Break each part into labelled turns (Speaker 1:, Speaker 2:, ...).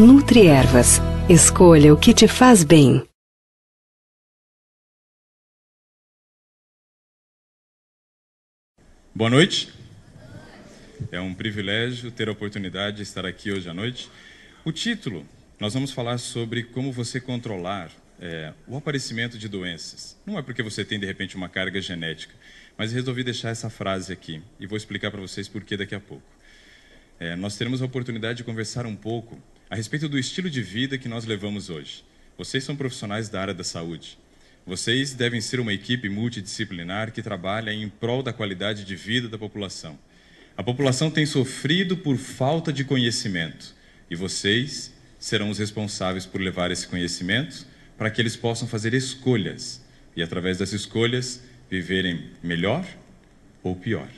Speaker 1: Nutri Ervas. Escolha o que te faz bem. Boa noite. É um privilégio ter a oportunidade de estar aqui hoje à noite. O título, nós vamos falar sobre como você controlar é, o aparecimento de doenças. Não é porque você tem, de repente, uma carga genética, mas resolvi deixar essa frase aqui e vou explicar para vocês por que daqui a pouco. É, nós teremos a oportunidade de conversar um pouco a respeito do estilo de vida que nós levamos hoje. Vocês são profissionais da área da saúde. Vocês devem ser uma equipe multidisciplinar que trabalha em prol da qualidade de vida da população. A população tem sofrido por falta de conhecimento e vocês serão os responsáveis por levar esse conhecimento para que eles possam fazer escolhas e, através das escolhas, viverem melhor ou pior.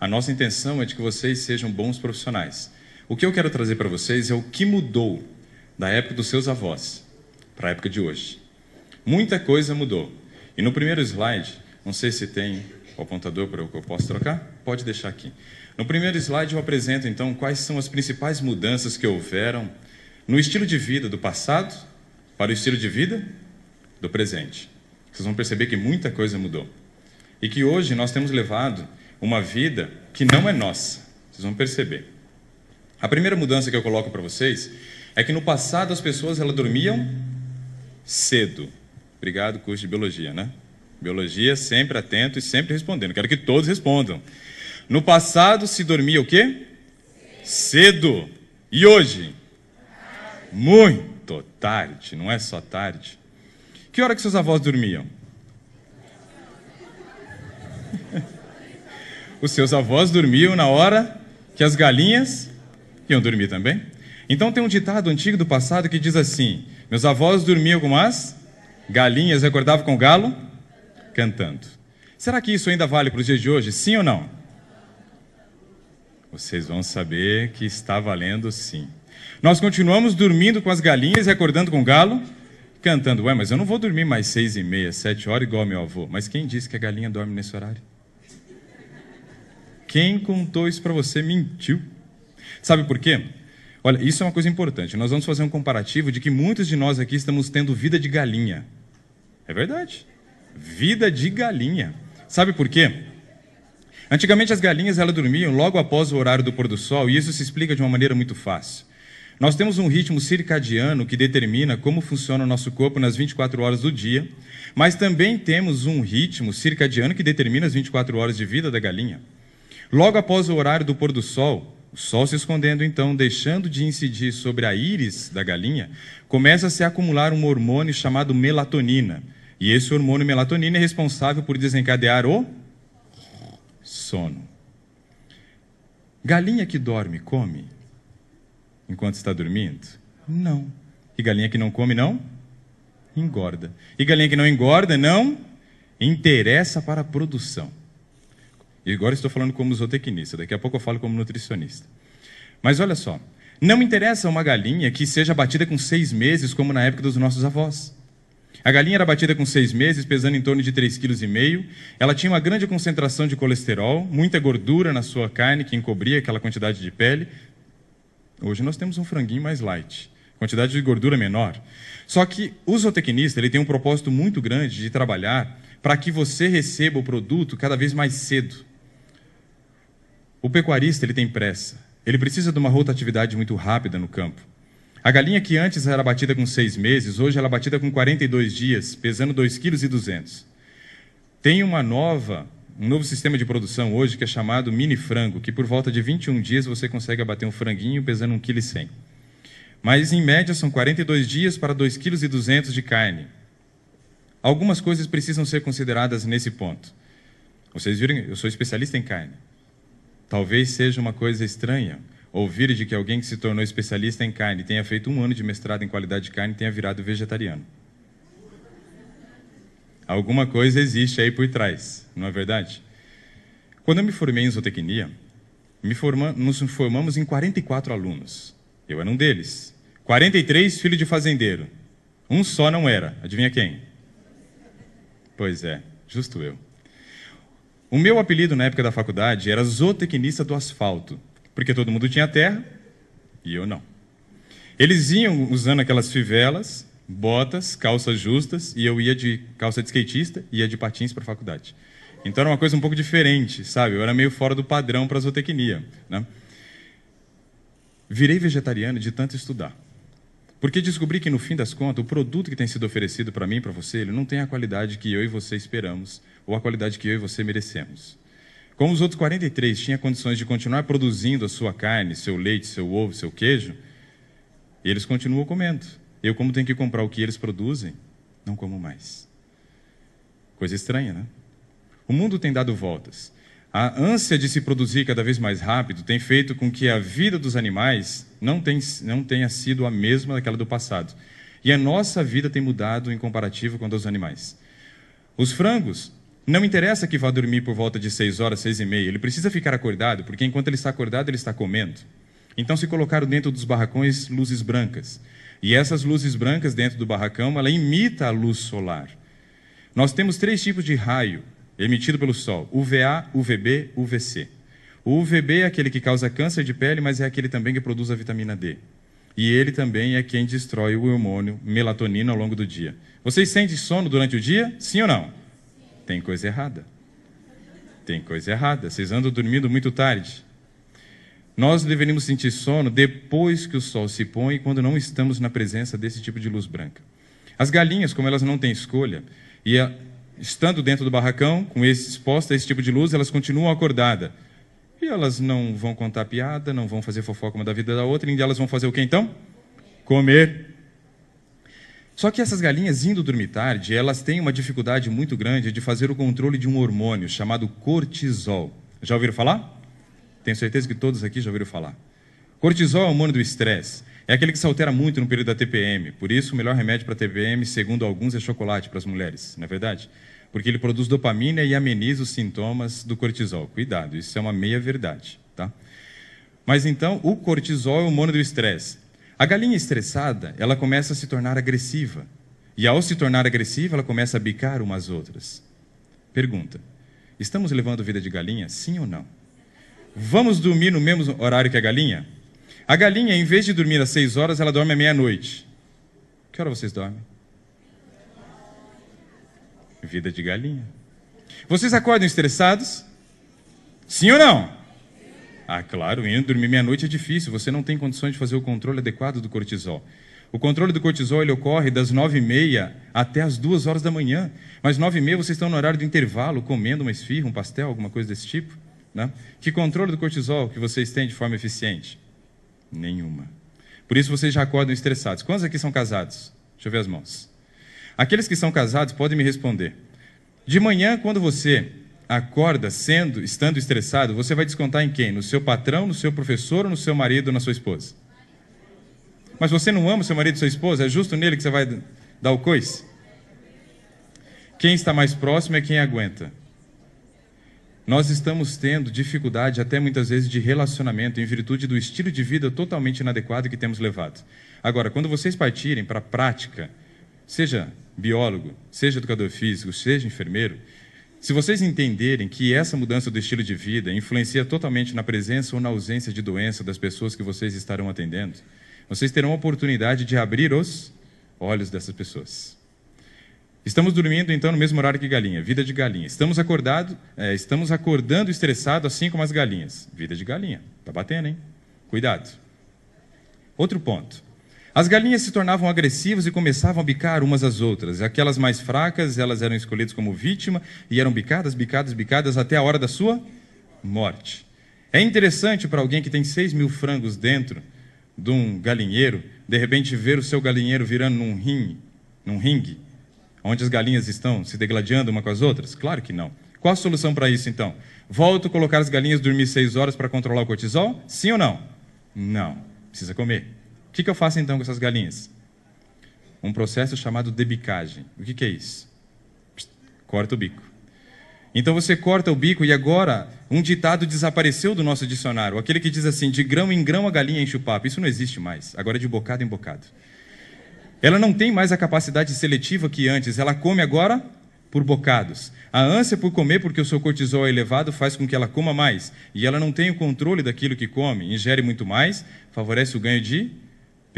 Speaker 1: A nossa intenção é de que vocês sejam bons profissionais o que eu quero trazer para vocês é o que mudou da época dos seus avós para a época de hoje. Muita coisa mudou. E no primeiro slide, não sei se tem o apontador para o que eu posso trocar, pode deixar aqui. No primeiro slide eu apresento então quais são as principais mudanças que houveram no estilo de vida do passado para o estilo de vida do presente. Vocês vão perceber que muita coisa mudou. E que hoje nós temos levado uma vida que não é nossa. Vocês vão perceber. A primeira mudança que eu coloco para vocês é que no passado as pessoas elas dormiam cedo. Obrigado, curso de biologia, né? Biologia sempre atento e sempre respondendo. Quero que todos respondam. No passado se dormia o quê? Cedo. E hoje? Muito tarde, não é só tarde. Que hora que seus avós dormiam? Os seus avós dormiam na hora que as galinhas iam dormir também. Então tem um ditado antigo do passado que diz assim: Meus avós dormiam com as galinhas, acordavam com o galo cantando. Será que isso ainda vale para os dias de hoje? Sim ou não? Vocês vão saber que está valendo sim. Nós continuamos dormindo com as galinhas e acordando com o galo, cantando. Ué, mas eu não vou dormir mais seis e meia, sete horas, igual meu avô. Mas quem disse que a galinha dorme nesse horário? Quem contou isso para você mentiu. Sabe por quê? Olha, isso é uma coisa importante. Nós vamos fazer um comparativo de que muitos de nós aqui estamos tendo vida de galinha. É verdade. Vida de galinha. Sabe por quê? Antigamente as galinhas elas dormiam logo após o horário do pôr do sol, e isso se explica de uma maneira muito fácil. Nós temos um ritmo circadiano que determina como funciona o nosso corpo nas 24 horas do dia, mas também temos um ritmo circadiano que determina as 24 horas de vida da galinha. Logo após o horário do pôr do sol, sol se escondendo, então, deixando de incidir sobre a íris da galinha, começa a se acumular um hormônio chamado melatonina. E esse hormônio melatonina é responsável por desencadear o sono. Galinha que dorme, come enquanto está dormindo? Não. E galinha que não come, não? Engorda. E galinha que não engorda, não interessa para a produção. E agora estou falando como zootecnista, daqui a pouco eu falo como nutricionista. Mas olha só, não interessa uma galinha que seja batida com seis meses, como na época dos nossos avós. A galinha era batida com seis meses, pesando em torno de 3,5 kg. Ela tinha uma grande concentração de colesterol, muita gordura na sua carne, que encobria aquela quantidade de pele. Hoje nós temos um franguinho mais light, quantidade de gordura menor. Só que o zootecnista ele tem um propósito muito grande de trabalhar para que você receba o produto cada vez mais cedo. O pecuarista ele tem pressa. Ele precisa de uma rotatividade muito rápida no campo. A galinha que antes era batida com seis meses, hoje ela é batida com 42 dias, pesando 2,2 kg. Tem uma nova, um novo sistema de produção hoje que é chamado mini frango, que por volta de 21 dias você consegue abater um franguinho pesando 1,1 kg. Mas em média são 42 dias para 2,2 kg de carne. Algumas coisas precisam ser consideradas nesse ponto. Vocês viram, eu sou especialista em carne. Talvez seja uma coisa estranha ouvir de que alguém que se tornou especialista em carne tenha feito um ano de mestrado em qualidade de carne tenha virado vegetariano. Alguma coisa existe aí por trás, não é verdade? Quando eu me formei em zootecnia, me forma, nos formamos em 44 alunos. Eu era um deles. 43 filhos de fazendeiro. Um só não era. Adivinha quem? Pois é, justo eu. O meu apelido na época da faculdade era zootecnista do asfalto, porque todo mundo tinha terra e eu não. Eles iam usando aquelas fivelas, botas, calças justas, e eu ia de calça de skatista e ia de patins para a faculdade. Então era uma coisa um pouco diferente, sabe? Eu era meio fora do padrão para zootecnia, né? Virei vegetariano de tanto estudar. Porque descobri que, no fim das contas, o produto que tem sido oferecido para mim e para você, ele não tem a qualidade que eu e você esperamos ou a qualidade que eu e você merecemos. Como os outros 43 tinham condições de continuar produzindo a sua carne, seu leite, seu ovo, seu queijo, eles continuam comendo. Eu, como tenho que comprar o que eles produzem, não como mais. Coisa estranha, né? O mundo tem dado voltas. A ânsia de se produzir cada vez mais rápido tem feito com que a vida dos animais não, tem, não tenha sido a mesma daquela do passado. E a nossa vida tem mudado em comparativo com a dos animais. Os frangos não interessa que vá dormir por volta de 6 horas, 6 e meia. Ele precisa ficar acordado, porque enquanto ele está acordado, ele está comendo. Então se colocaram dentro dos barracões luzes brancas. E essas luzes brancas dentro do barracão, ela imita a luz solar. Nós temos três tipos de raio emitido pelo Sol: UVA, UVB, UVC. O UVB é aquele que causa câncer de pele, mas é aquele também que produz a vitamina D. E ele também é quem destrói o hormônio melatonina ao longo do dia. Vocês sentem sono durante o dia? Sim ou não? tem coisa errada. Tem coisa errada. Vocês andam dormindo muito tarde. Nós deveríamos sentir sono depois que o sol se põe, quando não estamos na presença desse tipo de luz branca. As galinhas, como elas não têm escolha, e a, estando dentro do barracão, com esse, exposta a esse tipo de luz, elas continuam acordadas. E elas não vão contar piada, não vão fazer fofoca uma da vida da outra, e elas vão fazer o que então? Comer só que essas galinhas, indo dormir tarde, elas têm uma dificuldade muito grande de fazer o controle de um hormônio chamado cortisol. Já ouviram falar? Tenho certeza que todos aqui já ouviram falar. Cortisol é o hormônio do estresse. É aquele que se altera muito no período da TPM. Por isso, o melhor remédio para a TPM, segundo alguns, é chocolate para as mulheres, não é verdade? Porque ele produz dopamina e ameniza os sintomas do cortisol. Cuidado, isso é uma meia-verdade, tá? Mas então, o cortisol é o hormônio do estresse. A galinha estressada, ela começa a se tornar agressiva. E ao se tornar agressiva, ela começa a bicar umas outras. Pergunta: Estamos levando vida de galinha, sim ou não? Vamos dormir no mesmo horário que a galinha? A galinha, em vez de dormir às seis horas, ela dorme à meia-noite. Que hora vocês dormem? Vida de galinha. Vocês acordam estressados? Sim ou não? Ah, claro, Indo dormir meia-noite é difícil, você não tem condições de fazer o controle adequado do cortisol. O controle do cortisol ele ocorre das nove e meia até as duas horas da manhã. Mas nove e meia vocês estão no horário do intervalo, comendo uma esfirra, um pastel, alguma coisa desse tipo. Né? Que controle do cortisol que vocês têm de forma eficiente? Nenhuma. Por isso vocês já acordam estressados. Quantos aqui são casados? Deixa eu ver as mãos. Aqueles que são casados podem me responder. De manhã, quando você acorda sendo, estando estressado, você vai descontar em quem? No seu patrão, no seu professor, ou no seu marido, ou na sua esposa? Mas você não ama o seu marido e sua esposa? É justo nele que você vai dar o coice? Quem está mais próximo é quem aguenta. Nós estamos tendo dificuldade, até muitas vezes, de relacionamento em virtude do estilo de vida totalmente inadequado que temos levado. Agora, quando vocês partirem para a prática, seja biólogo, seja educador físico, seja enfermeiro, se vocês entenderem que essa mudança do estilo de vida influencia totalmente na presença ou na ausência de doença das pessoas que vocês estarão atendendo, vocês terão a oportunidade de abrir os olhos dessas pessoas. Estamos dormindo então no mesmo horário que galinha, vida de galinha. Estamos acordado, é, estamos acordando estressado assim como as galinhas, vida de galinha. Tá batendo, hein? Cuidado. Outro ponto. As galinhas se tornavam agressivas e começavam a bicar umas às outras. Aquelas mais fracas, elas eram escolhidas como vítima e eram bicadas, bicadas, bicadas até a hora da sua morte. É interessante para alguém que tem 6 mil frangos dentro de um galinheiro, de repente ver o seu galinheiro virando num ringue, num ringue, onde as galinhas estão se degladiando uma com as outras? Claro que não. Qual a solução para isso então? Volto a colocar as galinhas dormir 6 horas para controlar o cortisol? Sim ou não? Não. Precisa comer. O que, que eu faço então com essas galinhas? Um processo chamado debicagem. O que, que é isso? Psst, corta o bico. Então você corta o bico e agora um ditado desapareceu do nosso dicionário. Aquele que diz assim, de grão em grão a galinha enche o papo. Isso não existe mais. Agora é de bocado em bocado. Ela não tem mais a capacidade seletiva que antes. Ela come agora por bocados. A ânsia por comer, porque o seu cortisol é elevado, faz com que ela coma mais. E ela não tem o controle daquilo que come, ingere muito mais, favorece o ganho de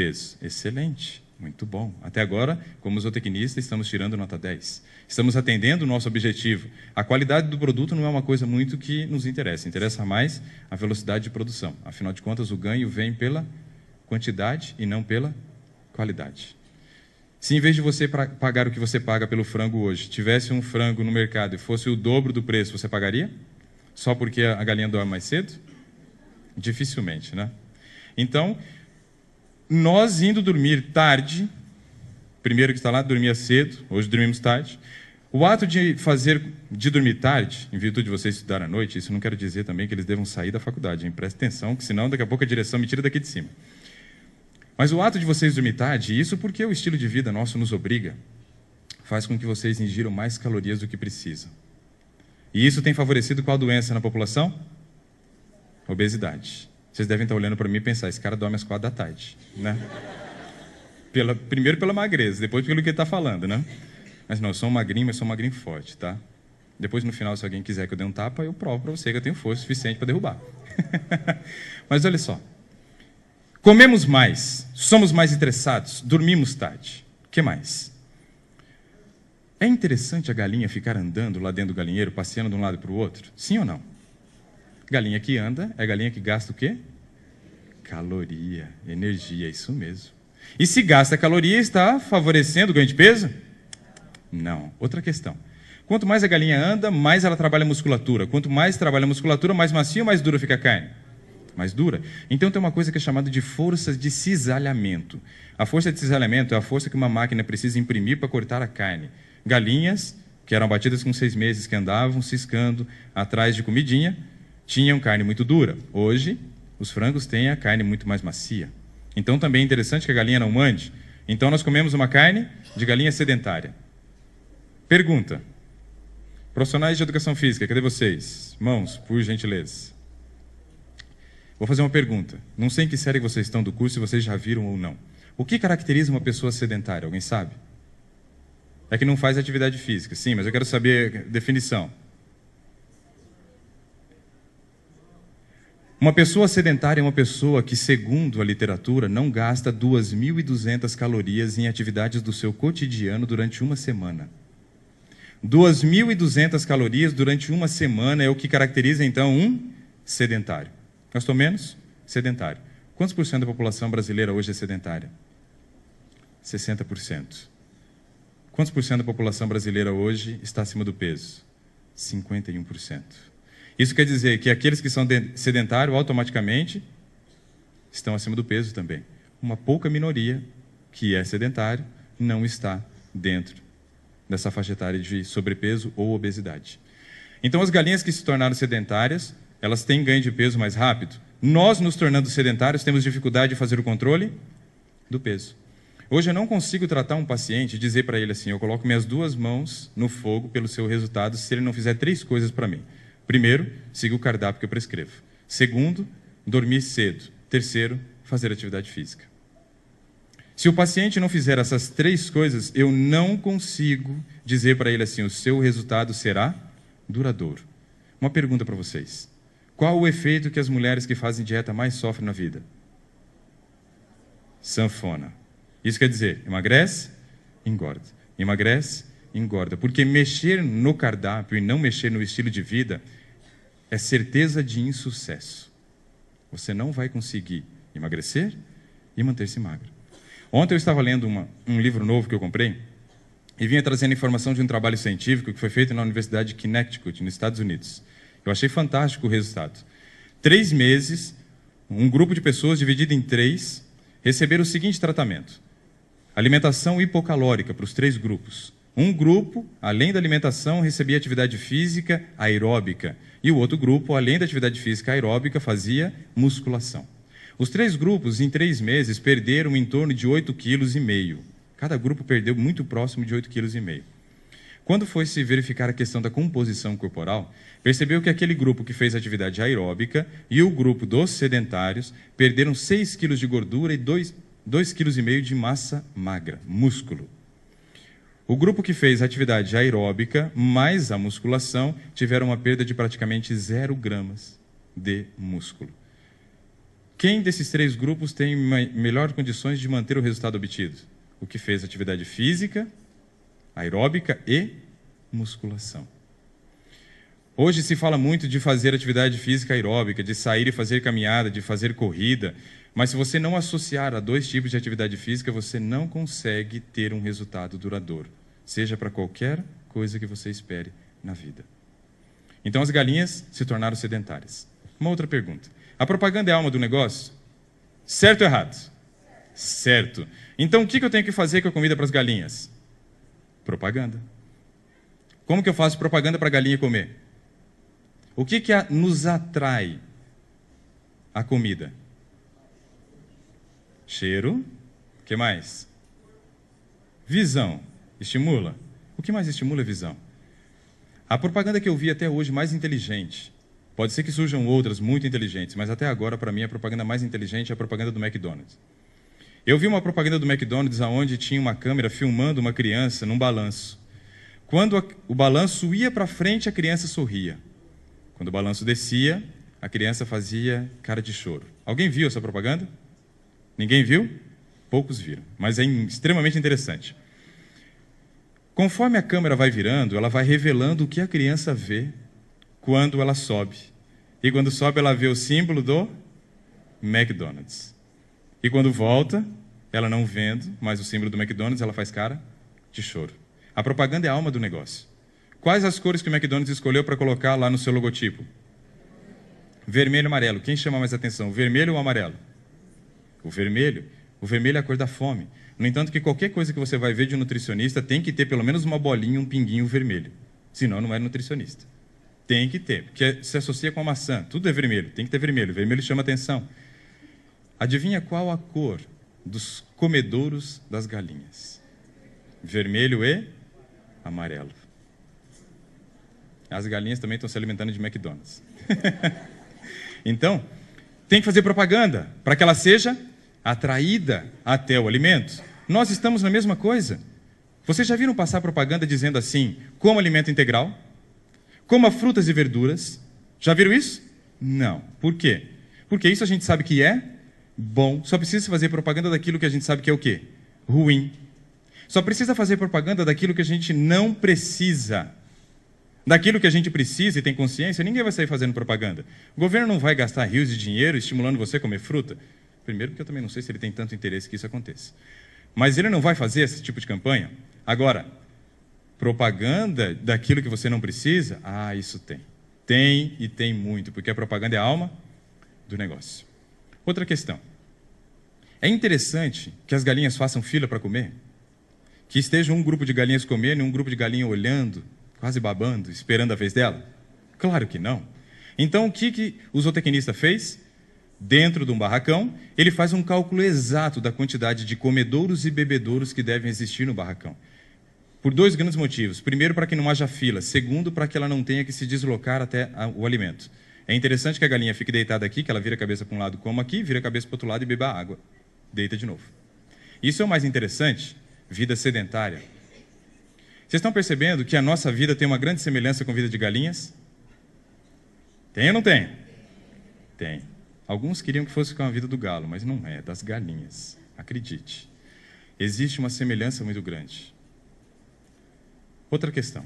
Speaker 1: peso. Excelente, muito bom. Até agora, como zootecnista, estamos tirando nota 10. Estamos atendendo o nosso objetivo. A qualidade do produto não é uma coisa muito que nos interessa, interessa mais a velocidade de produção. Afinal de contas, o ganho vem pela quantidade e não pela qualidade. Se em vez de você pagar o que você paga pelo frango hoje, tivesse um frango no mercado e fosse o dobro do preço, você pagaria? Só porque a galinha dorme mais cedo? Dificilmente, né? Então, nós indo dormir tarde, primeiro que está lá, dormia cedo, hoje dormimos tarde. O ato de fazer, de dormir tarde, em virtude de vocês estudar à noite, isso não quero dizer também que eles devam sair da faculdade, hein? presta atenção, que senão daqui a pouco a direção me tira daqui de cima. Mas o ato de vocês dormir tarde, isso porque o estilo de vida nosso nos obriga, faz com que vocês ingiram mais calorias do que precisam. E isso tem favorecido qual doença na população? Obesidade. Vocês devem estar olhando para mim e pensar, esse cara dorme às quatro da tarde, né? Pela, primeiro pela magreza, depois pelo que ele está falando, né? Mas não, eu sou um magrinho, mas sou um magrinho forte, tá? Depois, no final, se alguém quiser que eu dê um tapa, eu provo para você que eu tenho força suficiente para derrubar. mas olha só. Comemos mais, somos mais estressados, dormimos tarde. que mais? É interessante a galinha ficar andando lá dentro do galinheiro, passeando de um lado para o outro? Sim ou não? Galinha que anda é galinha que gasta o quê? Caloria, energia, isso mesmo. E se gasta caloria, está favorecendo o ganho de peso? Não. Outra questão. Quanto mais a galinha anda, mais ela trabalha a musculatura. Quanto mais trabalha a musculatura, mais macia mais dura fica a carne? mais dura. Então tem uma coisa que é chamada de força de cisalhamento. A força de cisalhamento é a força que uma máquina precisa imprimir para cortar a carne. Galinhas, que eram batidas com seis meses, que andavam ciscando atrás de comidinha, tinham carne muito dura. Hoje, os frangos têm a carne muito mais macia. Então também é interessante que a galinha não mande. Então nós comemos uma carne de galinha sedentária. Pergunta: profissionais de educação física, cadê vocês? Mãos, por gentileza. Vou fazer uma pergunta. Não sei em que série vocês estão do curso, se vocês já viram ou não. O que caracteriza uma pessoa sedentária? Alguém sabe? É que não faz atividade física. Sim, mas eu quero saber definição. Uma pessoa sedentária é uma pessoa que, segundo a literatura, não gasta 2.200 calorias em atividades do seu cotidiano durante uma semana. 2.200 calorias durante uma semana é o que caracteriza, então, um sedentário. Gastou menos? Sedentário. Quantos por cento da população brasileira hoje é sedentária? 60%. Quantos por cento da população brasileira hoje está acima do peso? 51%. Isso quer dizer que aqueles que são sedentários automaticamente estão acima do peso também. Uma pouca minoria que é sedentário não está dentro dessa faixa etária de sobrepeso ou obesidade. Então, as galinhas que se tornaram sedentárias, elas têm ganho de peso mais rápido. Nós, nos tornando sedentários, temos dificuldade de fazer o controle do peso. Hoje eu não consigo tratar um paciente e dizer para ele assim: eu coloco minhas duas mãos no fogo pelo seu resultado se ele não fizer três coisas para mim. Primeiro, siga o cardápio que eu prescrevo. Segundo, dormir cedo. Terceiro, fazer atividade física. Se o paciente não fizer essas três coisas, eu não consigo dizer para ele assim: o seu resultado será duradouro. Uma pergunta para vocês: qual o efeito que as mulheres que fazem dieta mais sofrem na vida? Sanfona. Isso quer dizer, emagrece, engorda. Emagrece, engorda. Porque mexer no cardápio e não mexer no estilo de vida é certeza de insucesso. Você não vai conseguir emagrecer e manter-se magro. Ontem eu estava lendo uma, um livro novo que eu comprei e vinha trazendo informação de um trabalho científico que foi feito na Universidade de Connecticut, nos Estados Unidos. Eu achei fantástico o resultado. Três meses, um grupo de pessoas dividido em três receberam o seguinte tratamento: alimentação hipocalórica para os três grupos. Um grupo, além da alimentação, recebia atividade física aeróbica, e o outro grupo, além da atividade física aeróbica, fazia musculação. Os três grupos, em três meses, perderam em torno de 8,5 kg. Cada grupo perdeu muito próximo de 8,5 kg. Quando foi se verificar a questão da composição corporal, percebeu que aquele grupo que fez atividade aeróbica e o grupo dos sedentários perderam 6 kg de gordura e 2,5 kg de massa magra, músculo. O grupo que fez atividade aeróbica mais a musculação tiveram uma perda de praticamente zero gramas de músculo. Quem desses três grupos tem melhor condições de manter o resultado obtido? O que fez atividade física, aeróbica e musculação. Hoje se fala muito de fazer atividade física aeróbica, de sair e fazer caminhada, de fazer corrida, mas se você não associar a dois tipos de atividade física, você não consegue ter um resultado duradouro seja para qualquer coisa que você espere na vida. Então as galinhas se tornaram sedentárias. Uma outra pergunta. A propaganda é a alma do negócio? Certo ou errado? Certo. Então o que eu tenho que fazer com a comida para as galinhas? Propaganda. Como que eu faço propaganda para a galinha comer? O que, que a, nos atrai a comida? Cheiro. O que mais? Visão. Estimula. O que mais estimula a visão? A propaganda que eu vi até hoje mais inteligente, pode ser que surjam outras muito inteligentes, mas até agora, para mim, a propaganda mais inteligente é a propaganda do McDonald's. Eu vi uma propaganda do McDonald's onde tinha uma câmera filmando uma criança num balanço. Quando a, o balanço ia para frente, a criança sorria. Quando o balanço descia, a criança fazia cara de choro. Alguém viu essa propaganda? Ninguém viu? Poucos viram, mas é extremamente interessante. Conforme a câmera vai virando, ela vai revelando o que a criança vê quando ela sobe. E quando sobe, ela vê o símbolo do McDonald's. E quando volta, ela não vendo mais o símbolo do McDonald's, ela faz cara de choro. A propaganda é a alma do negócio. Quais as cores que o McDonald's escolheu para colocar lá no seu logotipo? Vermelho e amarelo. Quem chama mais atenção, o vermelho ou o amarelo? O vermelho. O vermelho é a cor da fome. No entanto, que qualquer coisa que você vai ver de nutricionista tem que ter pelo menos uma bolinha, um pinguinho vermelho. Senão não é nutricionista. Tem que ter, porque se associa com a maçã. Tudo é vermelho, tem que ter vermelho. Vermelho chama atenção. Adivinha qual a cor dos comedouros das galinhas? Vermelho e amarelo. As galinhas também estão se alimentando de McDonald's. então, tem que fazer propaganda para que ela seja atraída até o alimento. Nós estamos na mesma coisa. Vocês já viram passar propaganda dizendo assim: coma alimento integral, coma frutas e verduras. Já viram isso? Não. Por quê? Porque isso a gente sabe que é bom. Só precisa fazer propaganda daquilo que a gente sabe que é o quê? Ruim. Só precisa fazer propaganda daquilo que a gente não precisa. Daquilo que a gente precisa e tem consciência, ninguém vai sair fazendo propaganda. O governo não vai gastar rios de dinheiro estimulando você a comer fruta. Primeiro, porque eu também não sei se ele tem tanto interesse que isso aconteça. Mas ele não vai fazer esse tipo de campanha? Agora, propaganda daquilo que você não precisa? Ah, isso tem. Tem e tem muito, porque a propaganda é a alma do negócio. Outra questão. É interessante que as galinhas façam fila para comer? Que esteja um grupo de galinhas comendo e um grupo de galinha olhando, quase babando, esperando a vez dela? Claro que não. Então, o que, que o zootecnista fez? Dentro de um barracão, ele faz um cálculo exato da quantidade de comedouros e bebedouros que devem existir no barracão. Por dois grandes motivos. Primeiro, para que não haja fila. Segundo, para que ela não tenha que se deslocar até o alimento. É interessante que a galinha fique deitada aqui, que ela vira a cabeça para um lado, coma aqui, vira a cabeça para o outro lado e beba água. Deita de novo. Isso é o mais interessante. Vida sedentária. Vocês estão percebendo que a nossa vida tem uma grande semelhança com a vida de galinhas? Tem ou não tem? Tem. Alguns queriam que fosse com a vida do galo, mas não é, é, das galinhas. Acredite. Existe uma semelhança muito grande. Outra questão.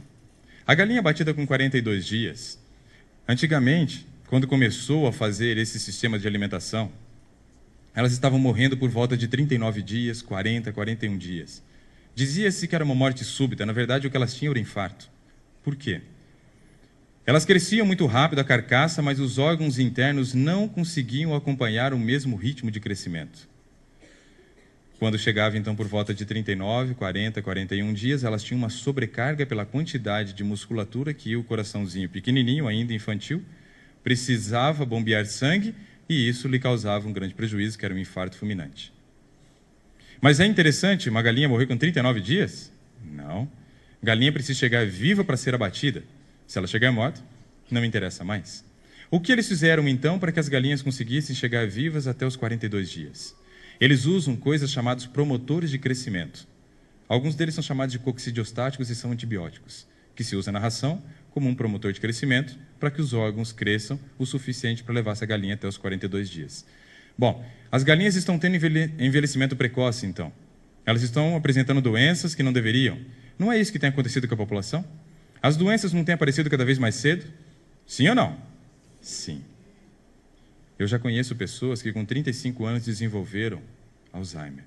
Speaker 1: A galinha batida com 42 dias. Antigamente, quando começou a fazer esse sistema de alimentação, elas estavam morrendo por volta de 39 dias, 40, 41 dias. Dizia-se que era uma morte súbita, na verdade o que elas tinham era infarto. Por quê? Elas cresciam muito rápido a carcaça, mas os órgãos internos não conseguiam acompanhar o mesmo ritmo de crescimento. Quando chegava então por volta de 39, 40, 41 dias, elas tinham uma sobrecarga pela quantidade de musculatura que o coraçãozinho pequenininho, ainda infantil, precisava bombear sangue e isso lhe causava um grande prejuízo, que era um infarto fulminante. Mas é interessante, uma galinha morreu com 39 dias? Não. Galinha precisa chegar viva para ser abatida. Se ela chegar morta, não interessa mais. O que eles fizeram então para que as galinhas conseguissem chegar vivas até os 42 dias? Eles usam coisas chamadas promotores de crescimento. Alguns deles são chamados de coccidiostáticos e são antibióticos, que se usa na ração como um promotor de crescimento para que os órgãos cresçam o suficiente para levar essa galinha até os 42 dias. Bom, as galinhas estão tendo envelhecimento precoce, então. Elas estão apresentando doenças que não deveriam. Não é isso que tem acontecido com a população? As doenças não têm aparecido cada vez mais cedo? Sim ou não? Sim. Eu já conheço pessoas que com 35 anos desenvolveram Alzheimer.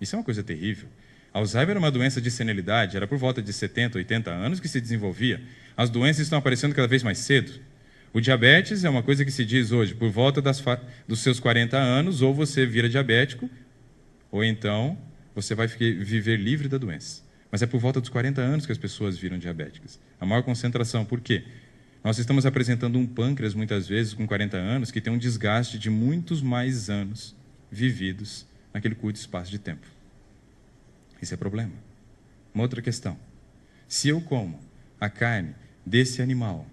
Speaker 1: Isso é uma coisa terrível. Alzheimer era é uma doença de senilidade, era por volta de 70, 80 anos que se desenvolvia. As doenças estão aparecendo cada vez mais cedo. O diabetes é uma coisa que se diz hoje, por volta dos seus 40 anos, ou você vira diabético, ou então você vai viver livre da doença. Mas é por volta dos 40 anos que as pessoas viram diabéticas. A maior concentração, por quê? Nós estamos apresentando um pâncreas, muitas vezes, com 40 anos, que tem um desgaste de muitos mais anos vividos naquele curto espaço de tempo. Isso é problema. Uma outra questão. Se eu como a carne desse animal,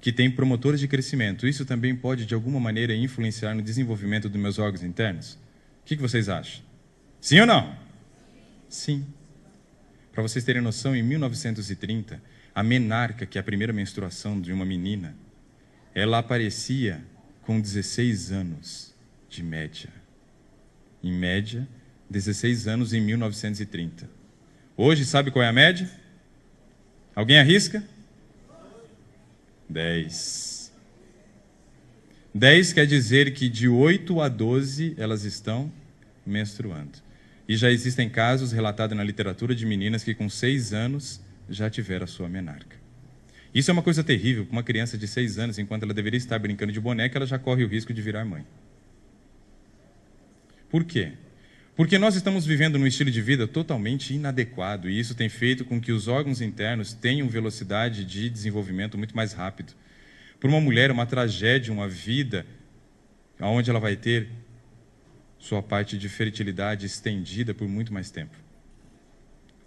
Speaker 1: que tem promotores de crescimento, isso também pode, de alguma maneira, influenciar no desenvolvimento dos meus órgãos internos? O que vocês acham? Sim ou não? Sim. Para vocês terem noção, em 1930, a menarca, que é a primeira menstruação de uma menina, ela aparecia com 16 anos de média. Em média, 16 anos em 1930. Hoje, sabe qual é a média? Alguém arrisca? 10. 10 quer dizer que de 8 a 12 elas estão menstruando. E já existem casos relatados na literatura de meninas que com seis anos já tiveram a sua menarca. Isso é uma coisa terrível. Uma criança de seis anos, enquanto ela deveria estar brincando de boneca, ela já corre o risco de virar mãe. Por quê? Porque nós estamos vivendo num estilo de vida totalmente inadequado e isso tem feito com que os órgãos internos tenham velocidade de desenvolvimento muito mais rápido. Para uma mulher, uma tragédia, uma vida onde ela vai ter sua parte de fertilidade estendida por muito mais tempo.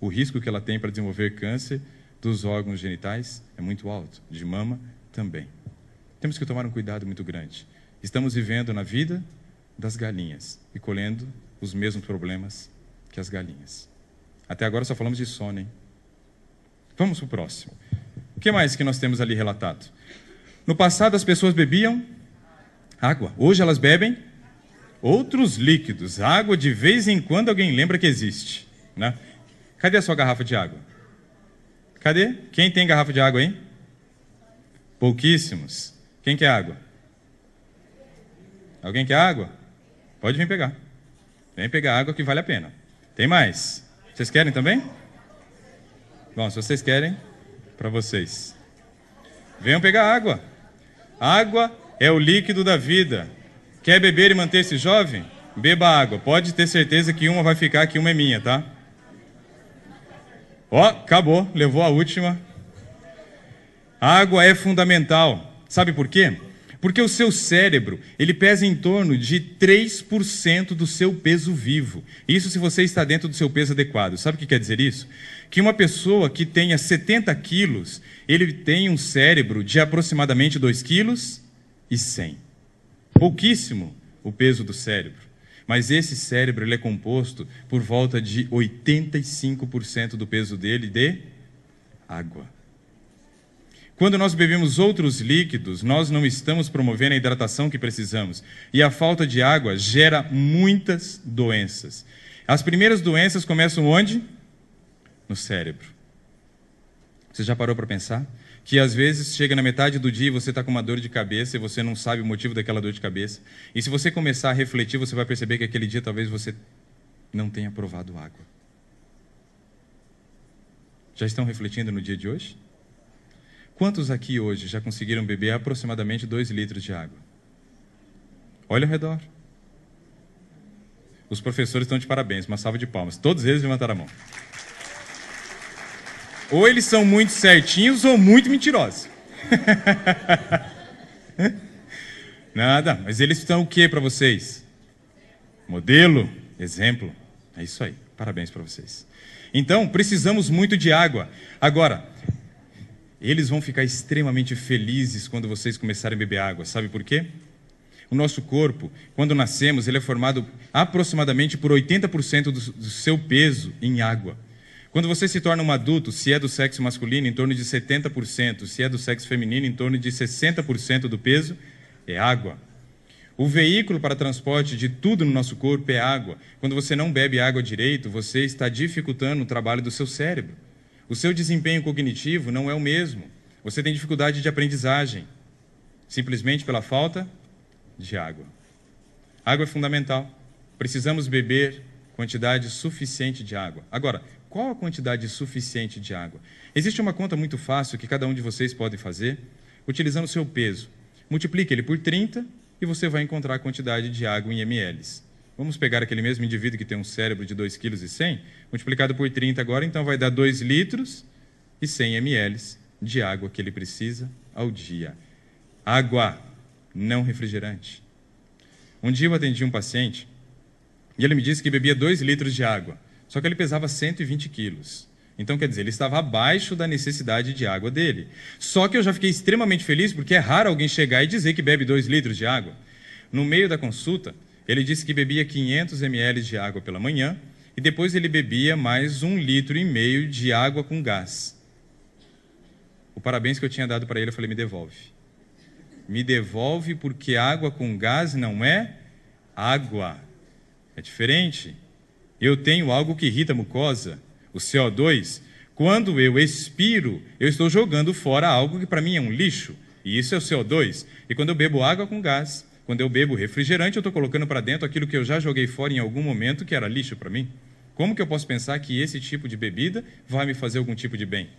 Speaker 1: O risco que ela tem para desenvolver câncer dos órgãos genitais é muito alto, de mama também. Temos que tomar um cuidado muito grande. Estamos vivendo na vida das galinhas e colhendo os mesmos problemas que as galinhas. Até agora só falamos de sono, hein? Vamos para o próximo. O que mais que nós temos ali relatado? No passado as pessoas bebiam água. Hoje elas bebem Outros líquidos. Água, de vez em quando alguém lembra que existe. Né? Cadê a sua garrafa de água? Cadê? Quem tem garrafa de água aí? Pouquíssimos. Quem quer água? Alguém quer água? Pode vir pegar. Vem pegar água que vale a pena. Tem mais? Vocês querem também? Bom, se vocês querem, para vocês. Venham pegar água. Água é o líquido da vida. Quer beber e manter-se jovem? Beba água. Pode ter certeza que uma vai ficar, que uma é minha, tá? Ó, oh, acabou. Levou a última. A água é fundamental. Sabe por quê? Porque o seu cérebro, ele pesa em torno de 3% do seu peso vivo. Isso se você está dentro do seu peso adequado. Sabe o que quer dizer isso? Que uma pessoa que tenha 70 quilos, ele tem um cérebro de aproximadamente 2 quilos e 100 pouquíssimo o peso do cérebro. Mas esse cérebro ele é composto por volta de 85% do peso dele de água. Quando nós bebemos outros líquidos, nós não estamos promovendo a hidratação que precisamos. E a falta de água gera muitas doenças. As primeiras doenças começam onde? No cérebro. Você já parou para pensar? que às vezes chega na metade do dia e você está com uma dor de cabeça e você não sabe o motivo daquela dor de cabeça. E se você começar a refletir, você vai perceber que aquele dia talvez você não tenha provado água. Já estão refletindo no dia de hoje? Quantos aqui hoje já conseguiram beber aproximadamente dois litros de água? Olha ao redor. Os professores estão de parabéns, uma salva de palmas. Todos eles levantaram a mão. Ou eles são muito certinhos ou muito mentirosos. Nada, mas eles estão o que para vocês? Modelo, exemplo. É isso aí. Parabéns para vocês. Então, precisamos muito de água. Agora, eles vão ficar extremamente felizes quando vocês começarem a beber água. Sabe por quê? O nosso corpo, quando nascemos, ele é formado aproximadamente por 80% do, do seu peso em água. Quando você se torna um adulto, se é do sexo masculino, em torno de 70%, se é do sexo feminino, em torno de 60% do peso é água. O veículo para transporte de tudo no nosso corpo é água. Quando você não bebe água direito, você está dificultando o trabalho do seu cérebro. O seu desempenho cognitivo não é o mesmo. Você tem dificuldade de aprendizagem, simplesmente pela falta de água. Água é fundamental. Precisamos beber quantidade suficiente de água. Agora, qual a quantidade suficiente de água? Existe uma conta muito fácil que cada um de vocês pode fazer, utilizando o seu peso. Multiplique ele por 30 e você vai encontrar a quantidade de água em ml. Vamos pegar aquele mesmo indivíduo que tem um cérebro de 2,1 kg, multiplicado por 30 agora, então vai dar 2 litros e 100 ml de água que ele precisa ao dia. Água, não refrigerante. Um dia eu atendi um paciente e ele me disse que bebia 2 litros de água. Só que ele pesava 120 quilos. Então, quer dizer, ele estava abaixo da necessidade de água dele. Só que eu já fiquei extremamente feliz porque é raro alguém chegar e dizer que bebe 2 litros de água. No meio da consulta, ele disse que bebia 500 ml de água pela manhã e depois ele bebia mais um litro e meio de água com gás. O parabéns que eu tinha dado para ele, eu falei: me devolve. Me devolve porque água com gás não é água. É diferente eu tenho algo que irrita a mucosa, o CO2. Quando eu expiro, eu estou jogando fora algo que para mim é um lixo, e isso é o CO2. E quando eu bebo água com gás, quando eu bebo refrigerante, eu estou colocando para dentro aquilo que eu já joguei fora em algum momento que era lixo para mim. Como que eu posso pensar que esse tipo de bebida vai me fazer algum tipo de bem?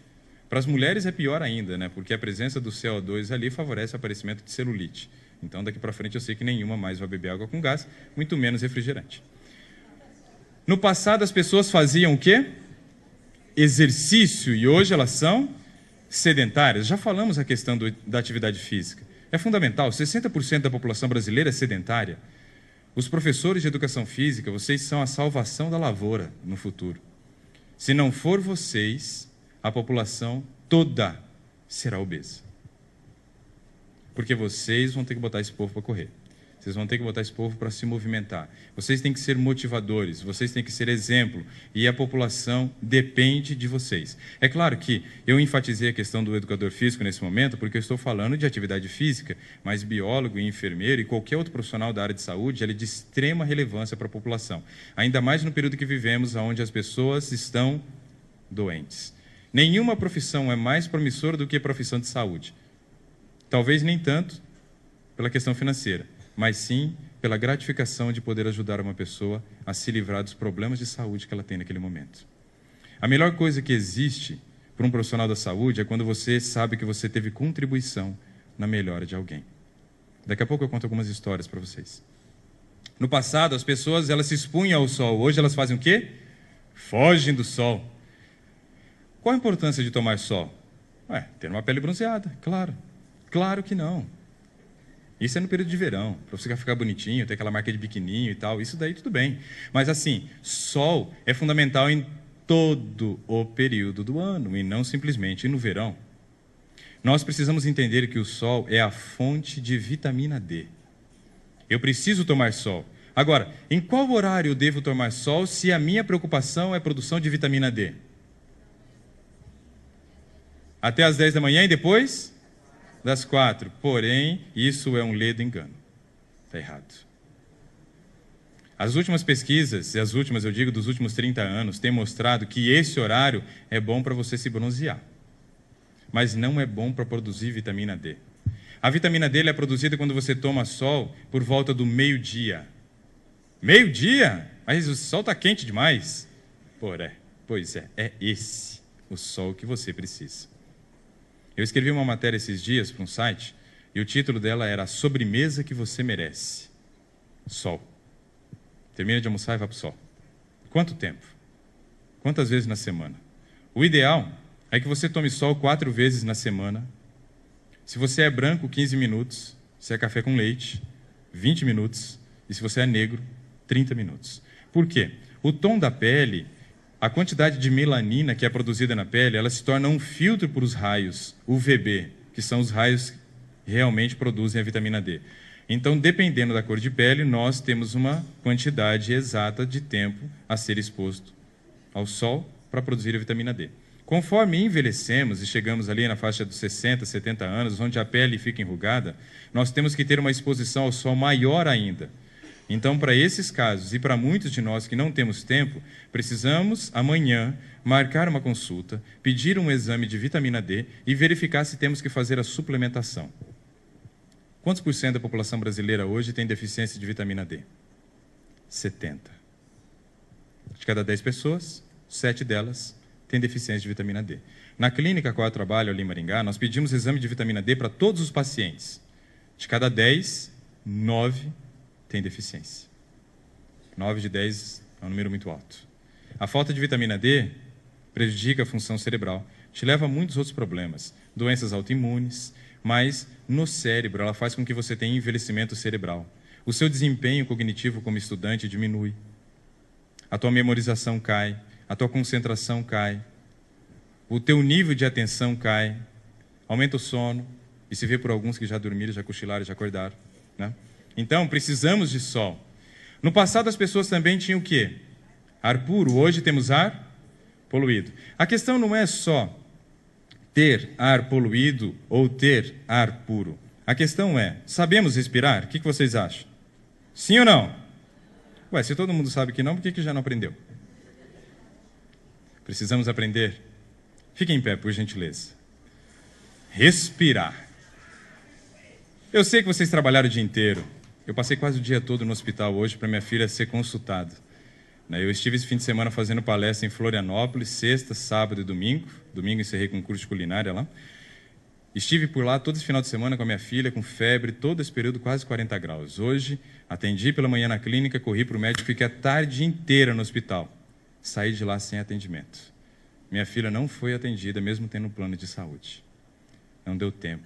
Speaker 1: Para as mulheres é pior ainda, né? Porque a presença do CO2 ali favorece o aparecimento de celulite. Então, daqui para frente, eu sei que nenhuma mais vai beber água com gás, muito menos refrigerante. No passado as pessoas faziam o quê? Exercício, e hoje elas são sedentárias. Já falamos a questão do, da atividade física. É fundamental, 60% da população brasileira é sedentária. Os professores de educação física, vocês são a salvação da lavoura no futuro. Se não for vocês, a população toda será obesa. Porque vocês vão ter que botar esse povo para correr. Vocês vão ter que botar esse povo para se movimentar. Vocês têm que ser motivadores, vocês têm que ser exemplo. E a população depende de vocês. É claro que eu enfatizei a questão do educador físico nesse momento, porque eu estou falando de atividade física, mas biólogo e enfermeiro e qualquer outro profissional da área de saúde, é de extrema relevância para a população. Ainda mais no período que vivemos, onde as pessoas estão doentes. Nenhuma profissão é mais promissora do que a profissão de saúde. Talvez nem tanto pela questão financeira mas sim pela gratificação de poder ajudar uma pessoa a se livrar dos problemas de saúde que ela tem naquele momento. A melhor coisa que existe para um profissional da saúde é quando você sabe que você teve contribuição na melhora de alguém. Daqui a pouco eu conto algumas histórias para vocês. No passado, as pessoas elas se expunham ao sol. Hoje elas fazem o quê? Fogem do sol. Qual a importância de tomar sol? Ué, ter uma pele bronzeada, claro. Claro que não. Isso é no período de verão, para você ficar bonitinho, ter aquela marca de biquininho e tal. Isso daí tudo bem. Mas assim, sol é fundamental em todo o período do ano e não simplesmente no verão. Nós precisamos entender que o sol é a fonte de vitamina D. Eu preciso tomar sol. Agora, em qual horário eu devo tomar sol se a minha preocupação é produção de vitamina D? Até as 10 da manhã e depois? das quatro. Porém, isso é um ledo engano. Está errado. As últimas pesquisas, e as últimas, eu digo, dos últimos 30 anos, têm mostrado que esse horário é bom para você se bronzear, mas não é bom para produzir vitamina D. A vitamina D é produzida quando você toma sol por volta do meio-dia. Meio-dia? Mas o sol está quente demais. Porém, pois é, é esse o sol que você precisa. Eu escrevi uma matéria esses dias para um site e o título dela era A Sobremesa que Você Merece. Sol. Termina de almoçar e vai para o sol. Quanto tempo? Quantas vezes na semana? O ideal é que você tome sol quatro vezes na semana. Se você é branco, 15 minutos. Se é café com leite, 20 minutos. E se você é negro, 30 minutos. Por quê? O tom da pele a quantidade de melanina que é produzida na pele, ela se torna um filtro para os raios UVB, que são os raios que realmente produzem a vitamina D. Então, dependendo da cor de pele, nós temos uma quantidade exata de tempo a ser exposto ao sol para produzir a vitamina D. Conforme envelhecemos e chegamos ali na faixa dos 60, 70 anos, onde a pele fica enrugada, nós temos que ter uma exposição ao sol maior ainda. Então, para esses casos e para muitos de nós que não temos tempo, precisamos amanhã marcar uma consulta, pedir um exame de vitamina D e verificar se temos que fazer a suplementação. Quantos por cento da população brasileira hoje tem deficiência de vitamina D? 70. De cada 10 pessoas, 7 delas têm deficiência de vitamina D. Na clínica com a qual eu trabalho, ali em Maringá, nós pedimos exame de vitamina D para todos os pacientes. De cada 10, 9 tem deficiência. 9 de 10 é um número muito alto. A falta de vitamina D prejudica a função cerebral, te leva a muitos outros problemas, doenças autoimunes, mas no cérebro ela faz com que você tenha envelhecimento cerebral. O seu desempenho cognitivo como estudante diminui. A tua memorização cai, a tua concentração cai, o teu nível de atenção cai, aumenta o sono, e se vê por alguns que já dormiram, já cochilaram, já acordaram, né? Então, precisamos de sol. No passado, as pessoas também tinham o quê? Ar puro. Hoje temos ar poluído. A questão não é só ter ar poluído ou ter ar puro. A questão é: sabemos respirar? O que vocês acham? Sim ou não? Ué, se todo mundo sabe que não, por que, que já não aprendeu? Precisamos aprender. Fique em pé, por gentileza. Respirar. Eu sei que vocês trabalharam o dia inteiro. Eu passei quase o dia todo no hospital hoje para minha filha ser consultada. Né? Eu estive esse fim de semana fazendo palestra em Florianópolis, sexta, sábado e domingo. Domingo encerrei com um curso de culinária lá. Estive por lá todo esse final de semana com a minha filha, com febre, todo esse período quase 40 graus. Hoje, atendi pela manhã na clínica, corri para o médico, fiquei a tarde inteira no hospital. Saí de lá sem atendimento. Minha filha não foi atendida, mesmo tendo um plano de saúde. Não deu tempo.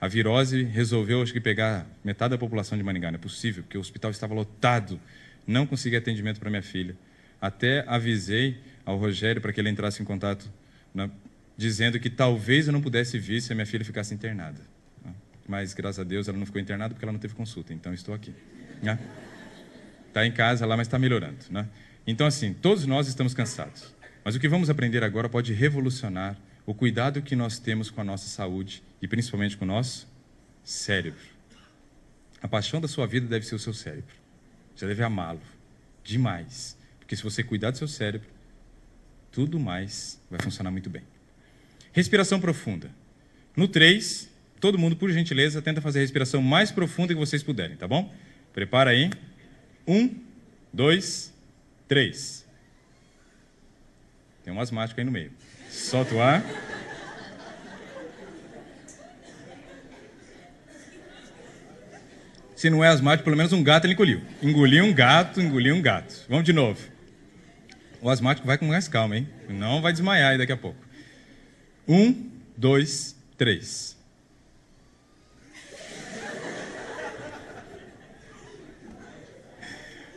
Speaker 1: A virose resolveu, acho que, pegar metade da população de Maringá. Não é possível, porque o hospital estava lotado. Não consegui atendimento para minha filha. Até avisei ao Rogério para que ele entrasse em contato, né, dizendo que talvez eu não pudesse vir se a minha filha ficasse internada. Mas, graças a Deus, ela não ficou internada porque ela não teve consulta. Então, estou aqui. Né? Está em casa lá, mas está melhorando. Né? Então, assim, todos nós estamos cansados. Mas o que vamos aprender agora pode revolucionar o cuidado que nós temos com a nossa saúde e principalmente com o nosso cérebro. A paixão da sua vida deve ser o seu cérebro. Você deve amá-lo demais, porque se você cuidar do seu cérebro, tudo mais vai funcionar muito bem. Respiração profunda. No 3, todo mundo, por gentileza, tenta fazer a respiração mais profunda que vocês puderem, tá bom? Prepara aí. Um, dois, três. Tem um asmático aí no meio. Solta o ar. Se não é asmático, pelo menos um gato ele engoliu. Engoliu um gato, engoliu um gato. Vamos de novo. O asmático vai com mais calma, hein? Não vai desmaiar aí daqui a pouco. Um, dois, três.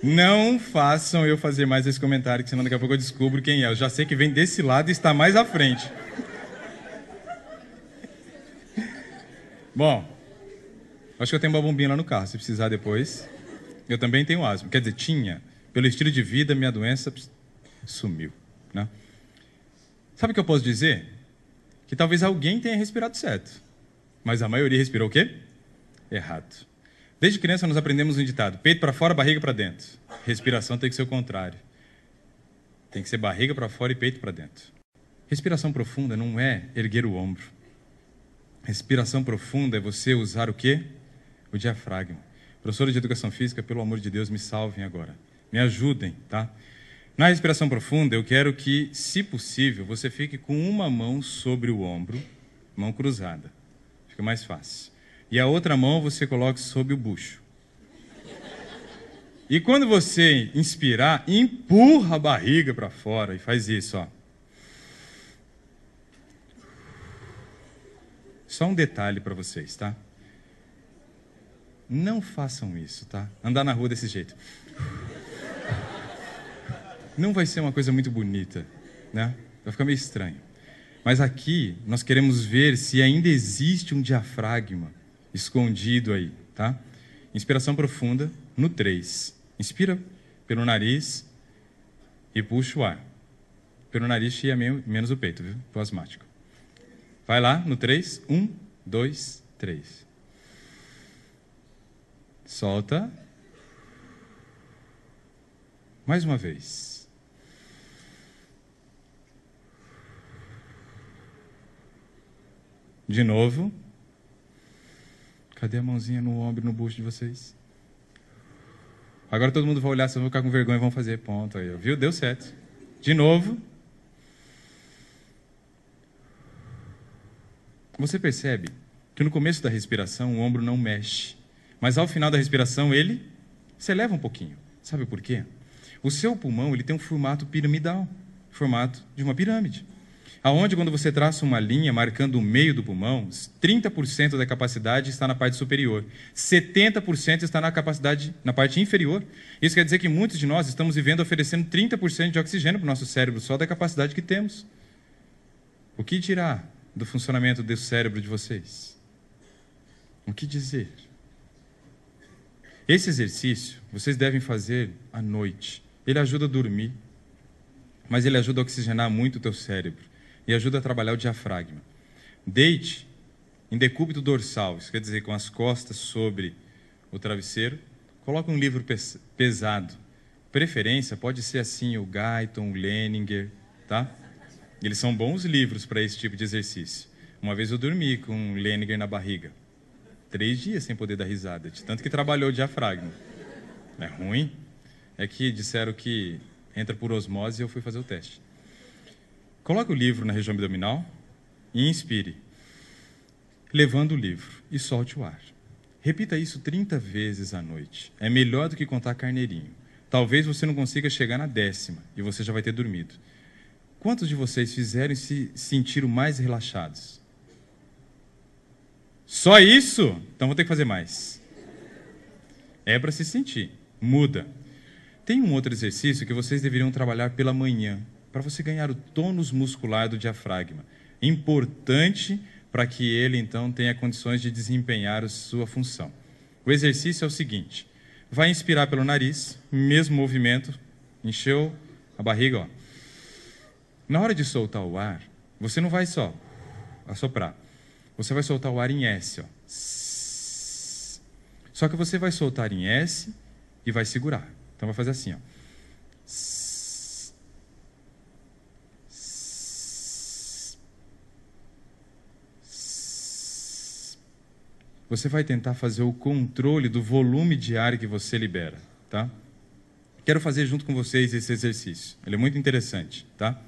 Speaker 1: Não façam eu fazer mais esse comentário, que senão daqui a pouco eu descubro quem é. Eu já sei que vem desse lado e está mais à frente. Bom, acho que eu tenho uma bombinha lá no carro, se precisar depois. Eu também tenho asma. Quer dizer, tinha. Pelo estilo de vida, minha doença sumiu. Né? Sabe o que eu posso dizer? Que talvez alguém tenha respirado certo. Mas a maioria respirou o quê? Errado. Desde criança nós aprendemos um ditado: peito para fora, barriga para dentro. Respiração tem que ser o contrário. Tem que ser barriga para fora e peito para dentro. Respiração profunda não é erguer o ombro. Respiração profunda é você usar o quê? O diafragma. Professora de educação física, pelo amor de Deus, me salvem agora. Me ajudem, tá? Na respiração profunda, eu quero que, se possível, você fique com uma mão sobre o ombro, mão cruzada. Fica mais fácil e a outra mão você coloca sobre o bucho. E quando você inspirar, empurra a barriga para fora e faz isso, ó. Só um detalhe para vocês, tá? Não façam isso, tá? Andar na rua desse jeito. Não vai ser uma coisa muito bonita, né? Vai ficar meio estranho. Mas aqui nós queremos ver se ainda existe um diafragma escondido aí, tá? Inspiração profunda no 3. Inspira pelo nariz e puxa o ar. Pelo nariz cheia menos o peito, viu? Pro asmático. Vai lá no 3. 1, 2, 3. Solta. Mais uma vez. De novo. Cadê a mãozinha no ombro, no busto de vocês? Agora todo mundo vai olhar, vocês vão ficar com vergonha e vão fazer ponto aí, viu? Deu certo. De novo. Você percebe que no começo da respiração o ombro não mexe, mas ao final da respiração ele se eleva um pouquinho. Sabe por quê? O seu pulmão ele tem um formato piramidal, formato de uma pirâmide aonde quando você traça uma linha marcando o meio do pulmão, 30% da capacidade está na parte superior, 70% está na capacidade na parte inferior. Isso quer dizer que muitos de nós estamos vivendo oferecendo 30% de oxigênio para o nosso cérebro só da capacidade que temos. O que dirá do funcionamento do cérebro de vocês? O que dizer? Esse exercício vocês devem fazer à noite. Ele ajuda a dormir, mas ele ajuda a oxigenar muito o teu cérebro e ajuda a trabalhar o diafragma. Deite em decúbito dorsal, isso quer dizer, com as costas sobre o travesseiro. Coloque um livro pesado. Preferência pode ser assim, o Guyton, o Leninger, tá? Eles são bons livros para esse tipo de exercício. Uma vez eu dormi com um Leninger na barriga. Três dias sem poder dar risada, de tanto que trabalhou o diafragma. É ruim. É que disseram que entra por osmose e eu fui fazer o teste. Coloque o livro na região abdominal e inspire, levando o livro e solte o ar. Repita isso 30 vezes à noite. É melhor do que contar carneirinho. Talvez você não consiga chegar na décima e você já vai ter dormido. Quantos de vocês fizeram e se sentiram mais relaxados? Só isso? Então vou ter que fazer mais. É para se sentir. Muda. Tem um outro exercício que vocês deveriam trabalhar pela manhã, para você ganhar o tônus muscular do diafragma. Importante para que ele então tenha condições de desempenhar sua função. O exercício é o seguinte: vai inspirar pelo nariz, mesmo movimento, encheu a barriga, ó. Na hora de soltar o ar, você não vai só assoprar. Você vai soltar o ar em S, ó. Só que você vai soltar em S e vai segurar. Então vai fazer assim, ó. você vai tentar fazer o controle do volume de ar que você libera, tá? Quero fazer junto com vocês esse exercício. Ele é muito interessante, tá?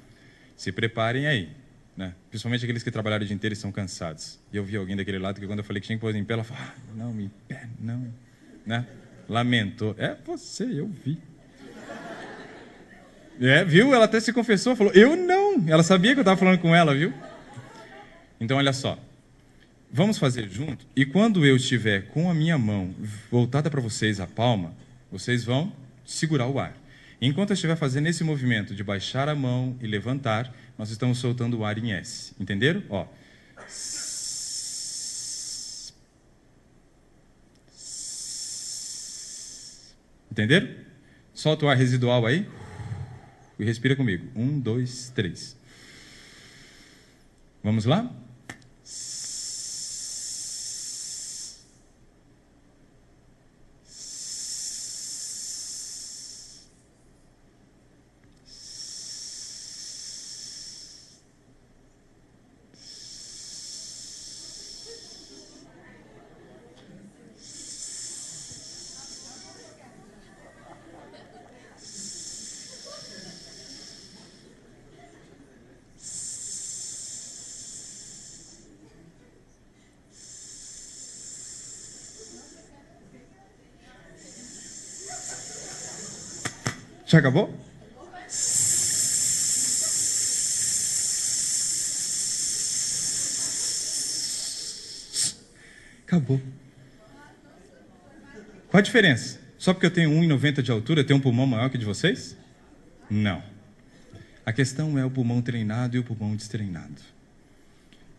Speaker 1: Se preparem aí, né? Principalmente aqueles que trabalharam o dia inteiro e são cansados. E eu vi alguém daquele lado que quando eu falei que tinha que pôr em pé, ela falou: ah, "Não, me pé, não", né? Lamentou. É você, eu vi. É, viu? Ela até se confessou, falou: "Eu não". Ela sabia que eu estava falando com ela, viu? Então olha só. Vamos fazer junto? E quando eu estiver com a minha mão voltada para vocês, a palma, vocês vão segurar o ar. Enquanto eu estiver fazendo esse movimento de baixar a mão e levantar, nós estamos soltando o ar em S. Entenderam? Ó. Entenderam? Solta o ar residual aí. E respira comigo. Um, dois, três. Vamos lá? diferença? Só porque eu tenho 1,90 de altura, eu tenho um pulmão maior que de vocês? Não. A questão é o pulmão treinado e o pulmão destreinado.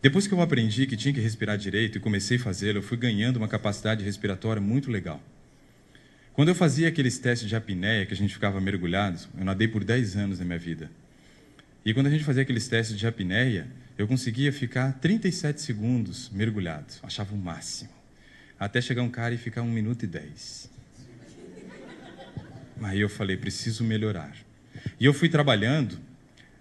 Speaker 1: Depois que eu aprendi que tinha que respirar direito e comecei a fazê-lo, eu fui ganhando uma capacidade respiratória muito legal. Quando eu fazia aqueles testes de apneia, que a gente ficava mergulhado, eu nadei por 10 anos na minha vida. E quando a gente fazia aqueles testes de apneia, eu conseguia ficar 37 segundos mergulhado. Achava o máximo até chegar um cara e ficar um minuto e dez. Aí eu falei, preciso melhorar. E eu fui trabalhando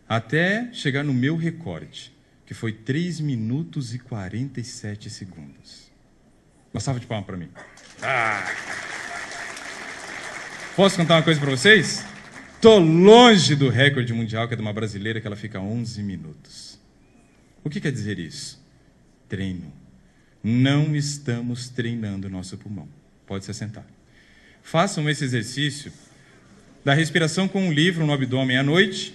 Speaker 1: até chegar no meu recorde, que foi 3 minutos e 47 segundos. Uma salva de palmas para mim. Ah. Posso contar uma coisa para vocês? Tô longe do recorde mundial, que é de uma brasileira, que ela fica 11 minutos. O que quer dizer isso? Treino não estamos treinando o nosso pulmão. Pode se assentar. Façam esse exercício da respiração com um livro no abdômen à noite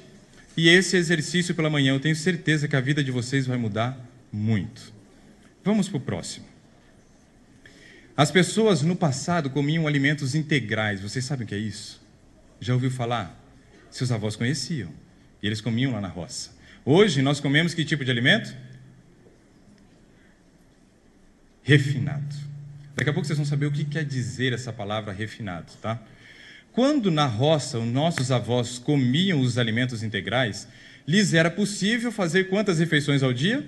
Speaker 1: e esse exercício pela manhã. Eu tenho certeza que a vida de vocês vai mudar muito. Vamos para o próximo. As pessoas no passado comiam alimentos integrais. Vocês sabem o que é isso? Já ouviu falar? Seus avós conheciam. E eles comiam lá na roça. Hoje nós comemos que tipo de alimento? refinado. Daqui a pouco vocês vão saber o que quer dizer essa palavra refinado, tá? Quando na roça os nossos avós comiam os alimentos integrais, lhes era possível fazer quantas refeições ao dia?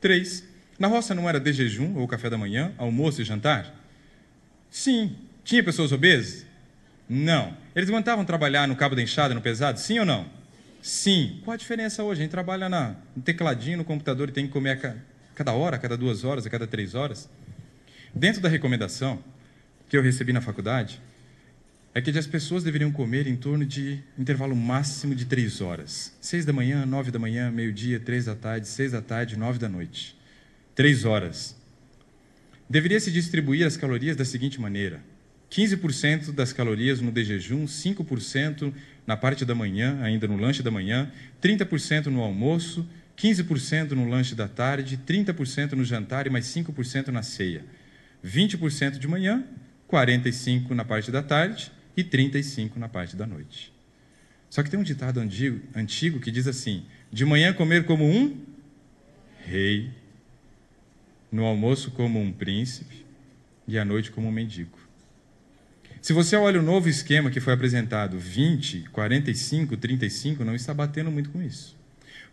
Speaker 1: Três. Na roça não era de jejum ou café da manhã, almoço e jantar? Sim. Tinha pessoas obesas? Não. Eles aguentavam trabalhar no cabo da enxada, no pesado? Sim ou não? Sim. Qual a diferença hoje? A gente trabalha na, no tecladinho, no computador e tem que comer a cada hora, a cada duas horas, a cada três horas. Dentro da recomendação que eu recebi na faculdade, é que as pessoas deveriam comer em torno de intervalo máximo de três horas. Seis da manhã, nove da manhã, meio-dia, três da tarde, seis da tarde, nove da noite. Três horas. Deveria se distribuir as calorias da seguinte maneira: 15% das calorias no de jejum, 5% na parte da manhã, ainda no lanche da manhã, 30% no almoço 15% no lanche da tarde, 30% no jantar e mais 5% na ceia. 20% de manhã, 45% na parte da tarde e 35% na parte da noite. Só que tem um ditado antigo, que diz assim: de manhã comer como um rei, no almoço como um príncipe e à noite como um mendigo. Se você olha o novo esquema que foi apresentado, 20, 45, 35, não está batendo muito com isso.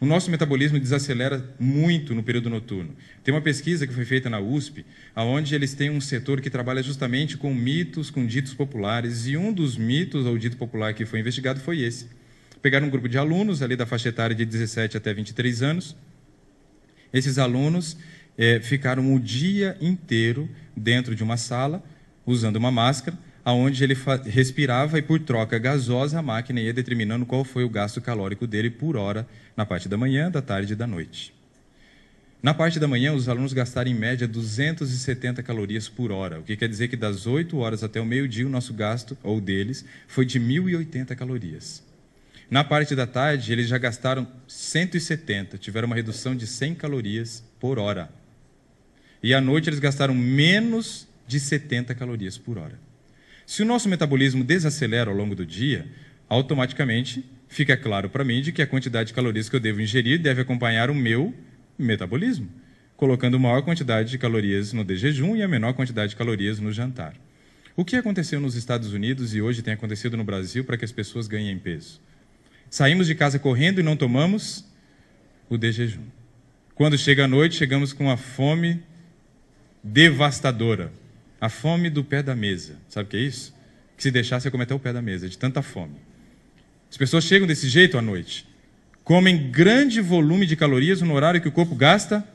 Speaker 1: O nosso metabolismo desacelera muito no período noturno. Tem uma pesquisa que foi feita na USP, onde eles têm um setor que trabalha justamente com mitos, com ditos populares, e um dos mitos ou dito popular que foi investigado foi esse. Pegaram um grupo de alunos ali da faixa etária de 17 até 23 anos. Esses alunos é, ficaram o dia inteiro dentro de uma sala, usando uma máscara, aonde ele respirava e por troca gasosa a máquina ia determinando qual foi o gasto calórico dele por hora na parte da manhã, da tarde e da noite. Na parte da manhã, os alunos gastaram em média 270 calorias por hora, o que quer dizer que das 8 horas até o meio-dia o nosso gasto, ou deles, foi de 1.080 calorias. Na parte da tarde, eles já gastaram 170, tiveram uma redução de 100 calorias por hora. E à noite, eles gastaram menos de 70 calorias por hora. Se o nosso metabolismo desacelera ao longo do dia, automaticamente fica claro para mim de que a quantidade de calorias que eu devo ingerir deve acompanhar o meu metabolismo, colocando maior quantidade de calorias no de jejum e a menor quantidade de calorias no jantar. O que aconteceu nos Estados Unidos e hoje tem acontecido no Brasil para que as pessoas ganhem peso? Saímos de casa correndo e não tomamos o de jejum. Quando chega a noite, chegamos com uma fome devastadora. A fome do pé da mesa. Sabe o que é isso? Que se deixar, você come até o pé da mesa, de tanta fome. As pessoas chegam desse jeito à noite. Comem grande volume de calorias no horário que o corpo gasta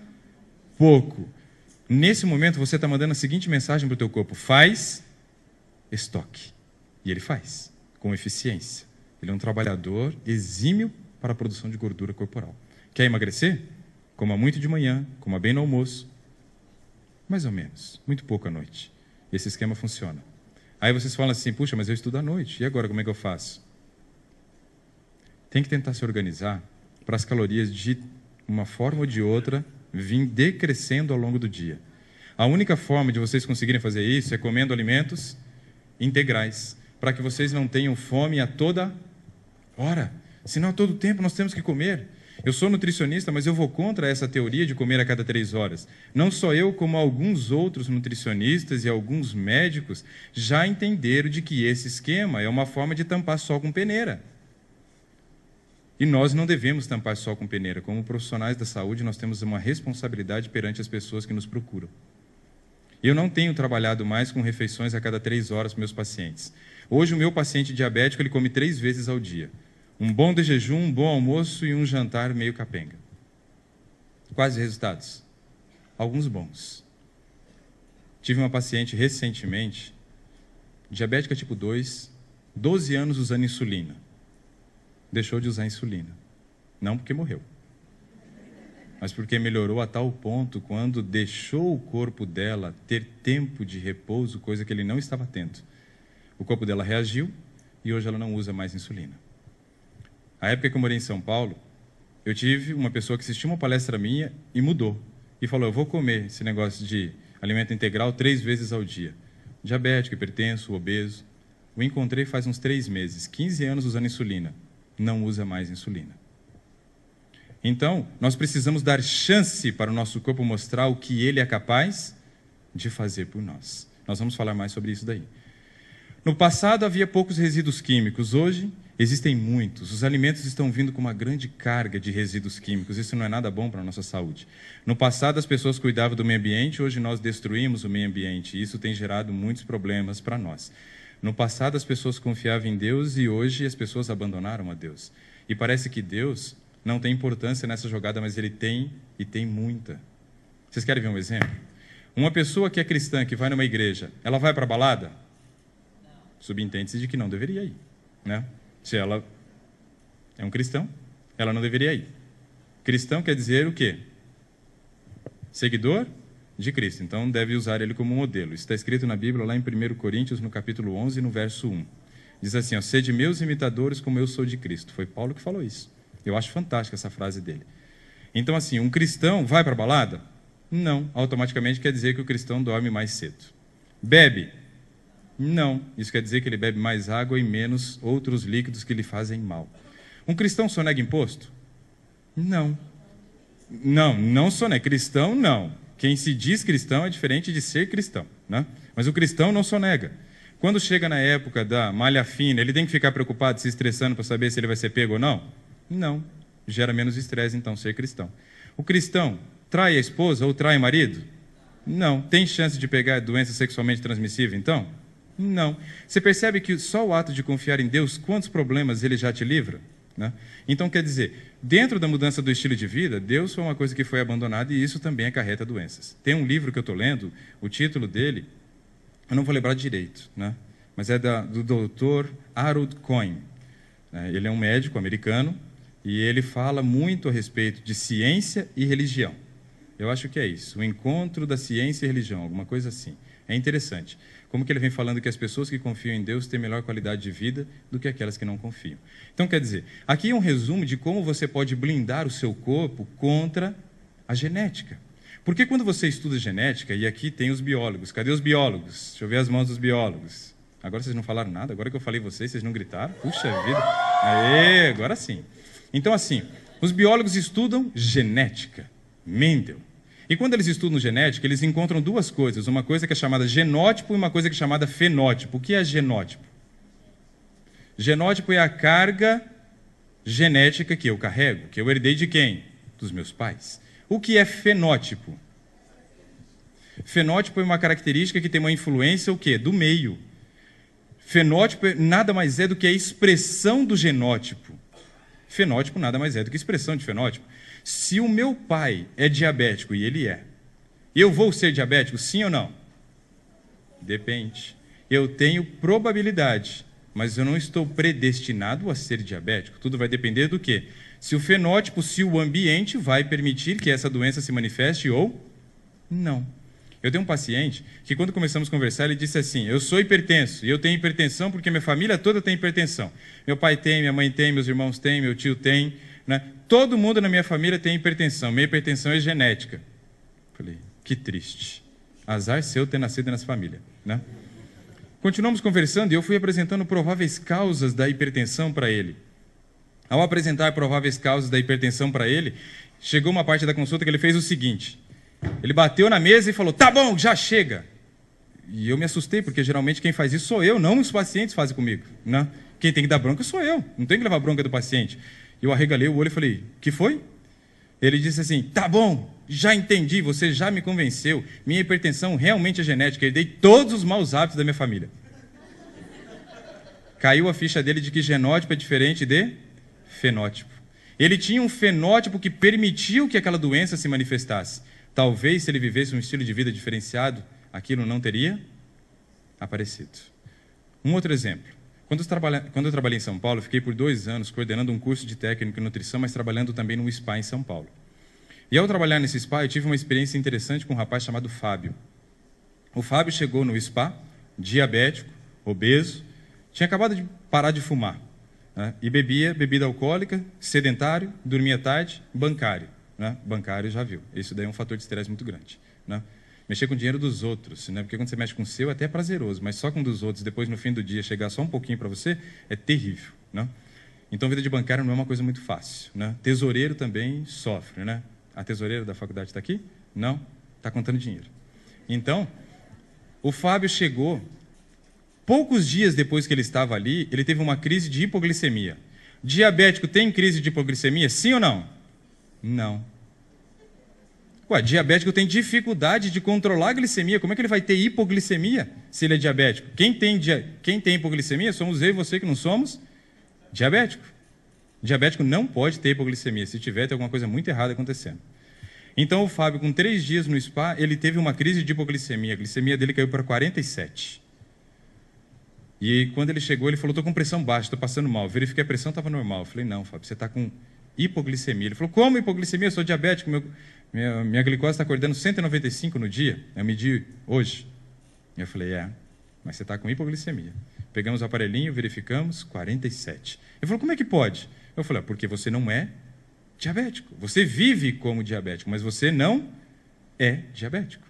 Speaker 1: pouco. Nesse momento, você está mandando a seguinte mensagem para o teu corpo. Faz estoque. E ele faz, com eficiência. Ele é um trabalhador exímio para a produção de gordura corporal. Quer emagrecer? Coma muito de manhã, coma bem no almoço, mais ou menos, muito pouco à noite. Esse esquema funciona. Aí vocês falam assim: puxa, mas eu estudo à noite, e agora como é que eu faço? Tem que tentar se organizar para as calorias de uma forma ou de outra vir decrescendo ao longo do dia. A única forma de vocês conseguirem fazer isso é comendo alimentos integrais, para que vocês não tenham fome a toda hora. Senão, a todo tempo nós temos que comer. Eu sou nutricionista, mas eu vou contra essa teoria de comer a cada três horas. Não só eu, como alguns outros nutricionistas e alguns médicos já entenderam de que esse esquema é uma forma de tampar sol com peneira. E nós não devemos tampar sol com peneira. Como profissionais da saúde, nós temos uma responsabilidade perante as pessoas que nos procuram. Eu não tenho trabalhado mais com refeições a cada três horas para meus pacientes. Hoje, o meu paciente diabético ele come três vezes ao dia. Um bom de jejum, um bom almoço e um jantar meio capenga. Quais resultados? Alguns bons. Tive uma paciente recentemente, diabética tipo 2, 12 anos usando insulina. Deixou de usar insulina. Não porque morreu, mas porque melhorou a tal ponto quando deixou o corpo dela ter tempo de repouso, coisa que ele não estava tendo. O corpo dela reagiu e hoje ela não usa mais insulina. A época que eu morei em São Paulo, eu tive uma pessoa que assistiu uma palestra minha e mudou. E falou: Eu vou comer esse negócio de alimento integral três vezes ao dia. Diabético, hipertenso, obeso. O encontrei faz uns três meses, 15 anos usando insulina. Não usa mais insulina. Então, nós precisamos dar chance para o nosso corpo mostrar o que ele é capaz de fazer por nós. Nós vamos falar mais sobre isso daí. No passado havia poucos resíduos químicos, hoje Existem muitos. Os alimentos estão vindo com uma grande carga de resíduos químicos. Isso não é nada bom para a nossa saúde. No passado, as pessoas cuidavam do meio ambiente, hoje nós destruímos o meio ambiente. isso tem gerado muitos problemas para nós. No passado, as pessoas confiavam em Deus e hoje as pessoas abandonaram a Deus. E parece que Deus não tem importância nessa jogada, mas ele tem e tem muita. Vocês querem ver um exemplo? Uma pessoa que é cristã, que vai numa igreja, ela vai para a balada? Subentende-se de que não deveria ir, né? Se ela é um cristão, ela não deveria ir. Cristão quer dizer o quê? Seguidor de Cristo. Então deve usar ele como modelo. Isso está escrito na Bíblia lá em 1 Coríntios, no capítulo 11, no verso 1. Diz assim: ó, Sede meus imitadores como eu sou de Cristo. Foi Paulo que falou isso. Eu acho fantástica essa frase dele. Então, assim, um cristão vai para a balada? Não. Automaticamente quer dizer que o cristão dorme mais cedo. Bebe? Não, isso quer dizer que ele bebe mais água e menos outros líquidos que lhe fazem mal. Um cristão sonega imposto? Não. Não, não sonega. Cristão, não. Quem se diz cristão é diferente de ser cristão. Né? Mas o cristão não sonega. Quando chega na época da malha fina, ele tem que ficar preocupado, se estressando para saber se ele vai ser pego ou não? Não. Gera menos estresse, então, ser cristão. O cristão trai a esposa ou trai o marido? Não. Tem chance de pegar doença sexualmente transmissível, então? Não. Você percebe que só o ato de confiar em Deus, quantos problemas ele já te livra? Né? Então, quer dizer, dentro da mudança do estilo de vida, Deus foi uma coisa que foi abandonada e isso também acarreta doenças. Tem um livro que eu estou lendo, o título dele, eu não vou lembrar direito, né? mas é da, do Dr. Harold Cohen. Né? Ele é um médico americano e ele fala muito a respeito de ciência e religião. Eu acho que é isso, o encontro da ciência e religião, alguma coisa assim. É interessante. Como que ele vem falando que as pessoas que confiam em Deus têm melhor qualidade de vida do que aquelas que não confiam. Então, quer dizer, aqui é um resumo de como você pode blindar o seu corpo contra a genética. Porque quando você estuda genética, e aqui tem os biólogos, cadê os biólogos? Deixa eu ver as mãos dos biólogos. Agora vocês não falaram nada, agora que eu falei vocês, vocês não gritaram? Puxa vida! Aê, agora sim. Então, assim, os biólogos estudam genética. Mendel, e quando eles estudam genética, eles encontram duas coisas: uma coisa que é chamada genótipo e uma coisa que é chamada fenótipo. O que é genótipo? Genótipo é a carga genética que eu carrego, que eu herdei de quem? Dos meus pais. O que é fenótipo? Fenótipo é uma característica que tem uma influência o quê? Do meio. Fenótipo é- nada mais é do que a expressão do genótipo. Fenótipo nada mais é do que expressão de fenótipo. Se o meu pai é diabético, e ele é, eu vou ser diabético, sim ou não? Depende. Eu tenho probabilidade, mas eu não estou predestinado a ser diabético. Tudo vai depender do quê? Se o fenótipo, se o ambiente vai permitir que essa doença se manifeste ou não. Eu tenho um paciente que, quando começamos a conversar, ele disse assim: Eu sou hipertenso, e eu tenho hipertensão porque minha família toda tem hipertensão. Meu pai tem, minha mãe tem, meus irmãos têm, meu tio tem. Né? Todo mundo na minha família tem hipertensão. Minha hipertensão é genética. Falei, que triste. Azar seu ter nascido nessa família, né? Continuamos conversando e eu fui apresentando prováveis causas da hipertensão para ele. Ao apresentar prováveis causas da hipertensão para ele, chegou uma parte da consulta que ele fez o seguinte: ele bateu na mesa e falou: Tá bom, já chega. E eu me assustei, porque geralmente quem faz isso sou eu, não os pacientes fazem comigo. Né? Quem tem que dar bronca sou eu, não tem que levar bronca do paciente. Eu arregalei o olho e falei: Que foi? Ele disse assim: Tá bom, já entendi, você já me convenceu. Minha hipertensão realmente é genética. Herdei todos os maus hábitos da minha família. Caiu a ficha dele de que genótipo é diferente de fenótipo. Ele tinha um fenótipo que permitiu que aquela doença se manifestasse. Talvez, se ele vivesse um estilo de vida diferenciado, aquilo não teria aparecido. Um outro exemplo. Quando eu, trabalha, quando eu trabalhei em São Paulo, fiquei por dois anos coordenando um curso de técnico em nutrição, mas trabalhando também num spa em São Paulo. E ao trabalhar nesse spa, eu tive uma experiência interessante com um rapaz chamado Fábio. O Fábio chegou no spa, diabético, obeso, tinha acabado de parar de fumar. Né? E bebia bebida alcoólica, sedentário, dormia tarde, bancário. Né? Bancário já viu. Isso daí é um fator de estresse muito grande. Né? mexer com o dinheiro dos outros, né? Porque quando você mexe com o seu, é até prazeroso, mas só com o dos outros, depois no fim do dia chegar só um pouquinho para você, é terrível, né? Então, vida de bancário não é uma coisa muito fácil, né? Tesoureiro também sofre, né? A tesoureira da faculdade está aqui? Não, está contando dinheiro. Então, o Fábio chegou. Poucos dias depois que ele estava ali, ele teve uma crise de hipoglicemia. Diabético tem crise de hipoglicemia? Sim ou não? Não. Ué, diabético tem dificuldade de controlar a glicemia. Como é que ele vai ter hipoglicemia se ele é diabético? Quem tem, dia... Quem tem hipoglicemia somos eu e você que não somos diabético. Diabético não pode ter hipoglicemia. Se tiver, tem alguma coisa muito errada acontecendo. Então, o Fábio, com três dias no spa, ele teve uma crise de hipoglicemia. A glicemia dele caiu para 47. E quando ele chegou, ele falou: estou com pressão baixa, estou passando mal. verifiquei a pressão, estava normal. Eu falei: não, Fábio, você está com hipoglicemia. Ele falou: como hipoglicemia? Eu sou diabético, meu, minha, minha glicose está acordando 195 no dia, eu medi hoje. Eu falei, é, mas você está com hipoglicemia. Pegamos o aparelhinho, verificamos, 47. Ele falou, como é que pode? Eu falei, ah, porque você não é diabético. Você vive como diabético, mas você não é diabético.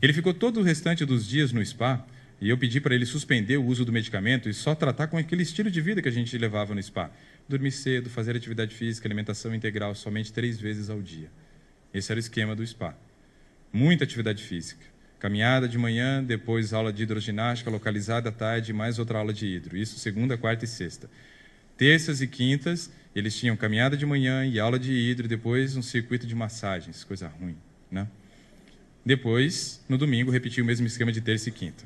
Speaker 1: Ele ficou todo o restante dos dias no spa e eu pedi para ele suspender o uso do medicamento e só tratar com aquele estilo de vida que a gente levava no spa. Dormir cedo, fazer atividade física, alimentação integral somente três vezes ao dia. Esse era o esquema do spa. Muita atividade física. Caminhada de manhã, depois aula de hidroginástica localizada à tarde, mais outra aula de hidro. Isso segunda, quarta e sexta. Terças e quintas, eles tinham caminhada de manhã e aula de hidro, depois um circuito de massagens, coisa ruim, né? Depois, no domingo, repetia o mesmo esquema de terça e quinta.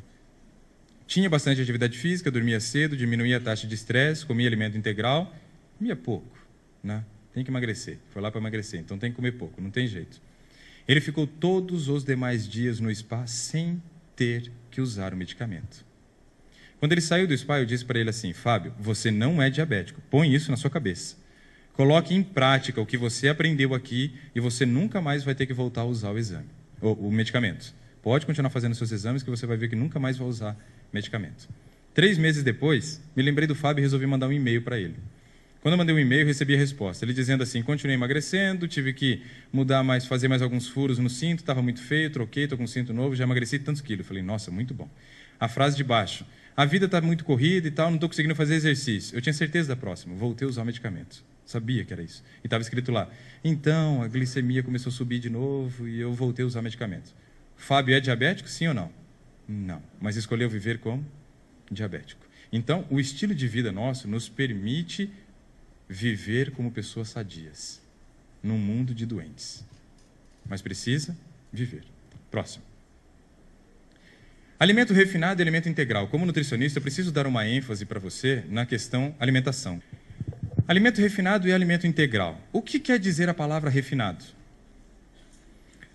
Speaker 1: Tinha bastante atividade física, dormia cedo, diminuía a taxa de estresse, comia alimento integral, comia pouco, né? Tem que emagrecer. Foi lá para emagrecer, então tem que comer pouco, não tem jeito. Ele ficou todos os demais dias no spa sem ter que usar o medicamento. Quando ele saiu do spa, eu disse para ele assim: Fábio, você não é diabético. Põe isso na sua cabeça. Coloque em prática o que você aprendeu aqui e você nunca mais vai ter que voltar a usar o exame, ou o medicamento. Pode continuar fazendo seus exames que você vai ver que nunca mais vai usar medicamento. Três meses depois, me lembrei do Fábio e resolvi mandar um e-mail para ele. Quando eu mandei um e-mail, recebi a resposta. Ele dizendo assim: continuei emagrecendo, tive que mudar mais, fazer mais alguns furos no cinto, estava muito feio, troquei, estou com um cinto novo, já emagreci tantos quilos. Falei, nossa, muito bom. A frase de baixo: a vida está muito corrida e tal, não estou conseguindo fazer exercício. Eu tinha certeza da próxima, voltei a usar medicamentos. Sabia que era isso. E estava escrito lá: então a glicemia começou a subir de novo e eu voltei a usar medicamentos. Fábio é diabético, sim ou não? Não. Mas escolheu viver como? Diabético. Então, o estilo de vida nosso nos permite viver como pessoas sadias num mundo de doentes. Mas precisa viver. Próximo. Alimento refinado e é alimento integral. Como nutricionista, eu preciso dar uma ênfase para você na questão alimentação. Alimento refinado e é alimento integral. O que quer dizer a palavra refinado?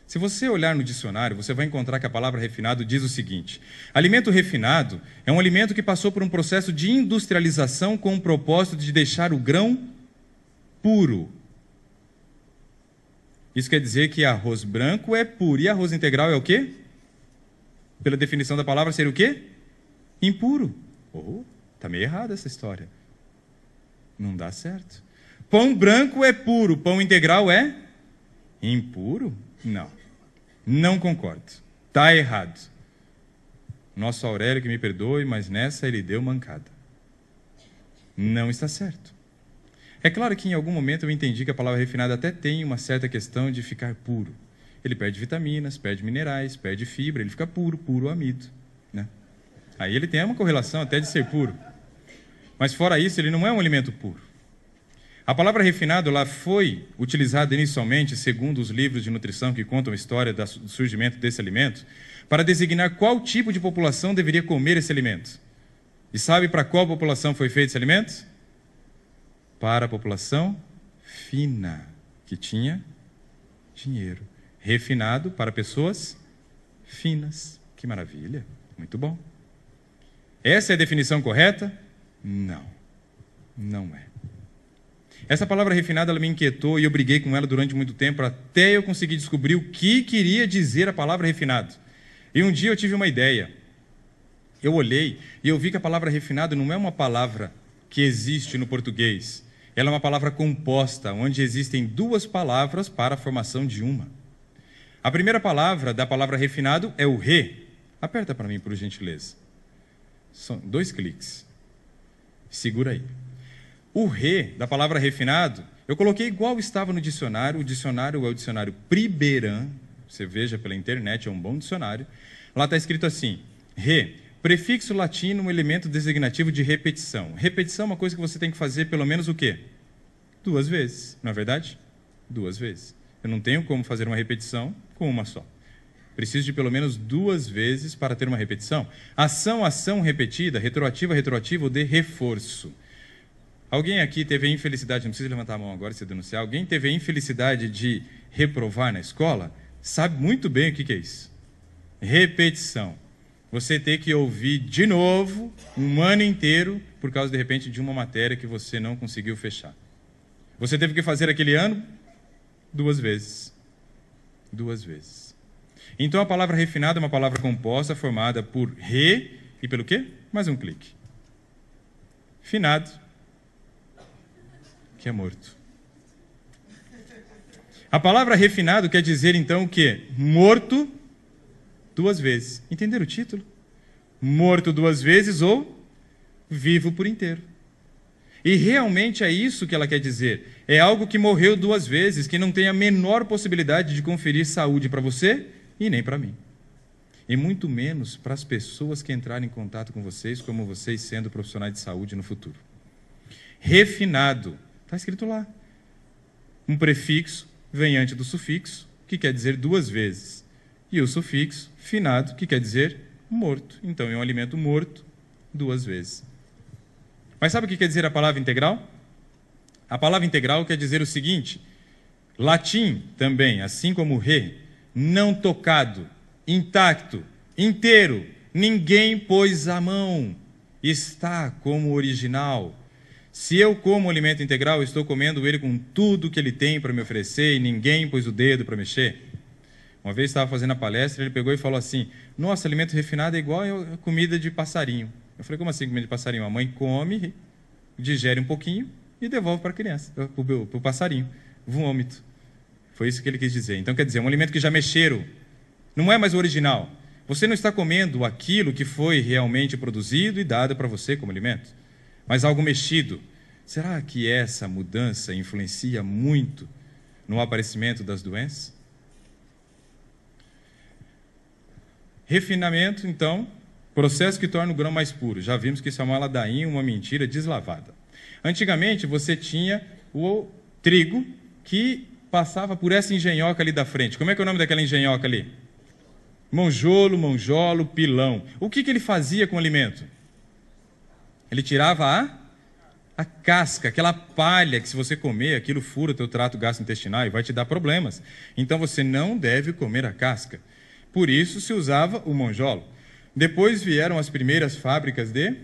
Speaker 1: Se você olhar no dicionário, você vai encontrar que a palavra refinado diz o seguinte: alimento refinado é um alimento que passou por um processo de industrialização com o propósito de deixar o grão puro. Isso quer dizer que arroz branco é puro e arroz integral é o quê? Pela definição da palavra seria o quê? Impuro. Oh, tá meio errada essa história. Não dá certo. Pão branco é puro, pão integral é impuro? Não. Não concordo. Está errado. Nosso Aurélio que me perdoe, mas nessa ele deu mancada. Não está certo. É claro que em algum momento eu entendi que a palavra refinada até tem uma certa questão de ficar puro. Ele perde vitaminas, perde minerais, perde fibra, ele fica puro, puro amido. Né? Aí ele tem uma correlação até de ser puro. Mas fora isso, ele não é um alimento puro. A palavra refinado lá foi utilizada inicialmente, segundo os livros de nutrição que contam a história do surgimento desse alimento, para designar qual tipo de população deveria comer esse alimento. E sabe para qual população foi feito esse alimento? Para a população fina, que tinha dinheiro. Refinado para pessoas finas. Que maravilha! Muito bom. Essa é a definição correta? Não, não é. Essa palavra refinada ela me inquietou e eu briguei com ela durante muito tempo até eu conseguir descobrir o que queria dizer a palavra refinado. E um dia eu tive uma ideia. Eu olhei e eu vi que a palavra refinado não é uma palavra que existe no português. Ela é uma palavra composta, onde existem duas palavras para a formação de uma. A primeira palavra da palavra refinado é o re. Aperta para mim, por gentileza. São dois cliques. Segura aí. O re, da palavra refinado, eu coloquei igual estava no dicionário. O dicionário é o dicionário Priberan. Você veja pela internet, é um bom dicionário. Lá está escrito assim: re, prefixo latino, um elemento designativo de repetição. Repetição é uma coisa que você tem que fazer pelo menos o quê? Duas vezes, não é verdade? Duas vezes. Eu não tenho como fazer uma repetição com uma só. Preciso de pelo menos duas vezes para ter uma repetição. Ação, ação repetida, retroativa, retroativa ou de reforço. Alguém aqui teve a infelicidade, não precisa levantar a mão agora e se denunciar, alguém teve a infelicidade de reprovar na escola, sabe muito bem o que, que é isso. Repetição. Você ter que ouvir de novo um ano inteiro por causa, de repente, de uma matéria que você não conseguiu fechar. Você teve que fazer aquele ano duas vezes. Duas vezes. Então a palavra refinada é uma palavra composta formada por re e pelo quê? Mais um clique. Finado que é morto. A palavra refinado quer dizer então o quê? Morto duas vezes. Entenderam o título? Morto duas vezes ou vivo por inteiro. E realmente é isso que ela quer dizer. É algo que morreu duas vezes, que não tem a menor possibilidade de conferir saúde para você e nem para mim. E muito menos para as pessoas que entrarem em contato com vocês, como vocês sendo profissionais de saúde no futuro. Refinado Está escrito lá. Um prefixo vem antes do sufixo, que quer dizer duas vezes. E o sufixo, finado, que quer dizer morto. Então, é um alimento morto duas vezes. Mas sabe o que quer dizer a palavra integral? A palavra integral quer dizer o seguinte: latim também, assim como re, não tocado, intacto, inteiro, ninguém pôs a mão, está como original. Se eu como alimento integral, estou comendo ele com tudo que ele tem para me oferecer e ninguém pôs o dedo para mexer. Uma vez estava fazendo a palestra, ele pegou e falou assim: Nossa, alimento refinado é igual a comida de passarinho. Eu falei: Como assim comida de passarinho? A mãe come, digere um pouquinho e devolve para a criança, eh, para o passarinho. Vômito. Foi isso que ele quis dizer. Então quer dizer, um alimento que já mexeram. Não é mais o original. Você não está comendo aquilo que foi realmente produzido e dado para você como alimento mas algo mexido. Será que essa mudança influencia muito no aparecimento das doenças? Refinamento, então, processo que torna o grão mais puro. Já vimos que isso é uma ladainha, uma mentira deslavada. Antigamente, você tinha o trigo que passava por essa engenhoca ali da frente. Como é que é o nome daquela engenhoca ali? Monjolo, monjolo, pilão. O que, que ele fazia com o alimento? Ele tirava a, a casca, aquela palha que se você comer, aquilo fura o teu trato gastrointestinal e vai te dar problemas. Então você não deve comer a casca. Por isso se usava o monjolo. Depois vieram as primeiras fábricas de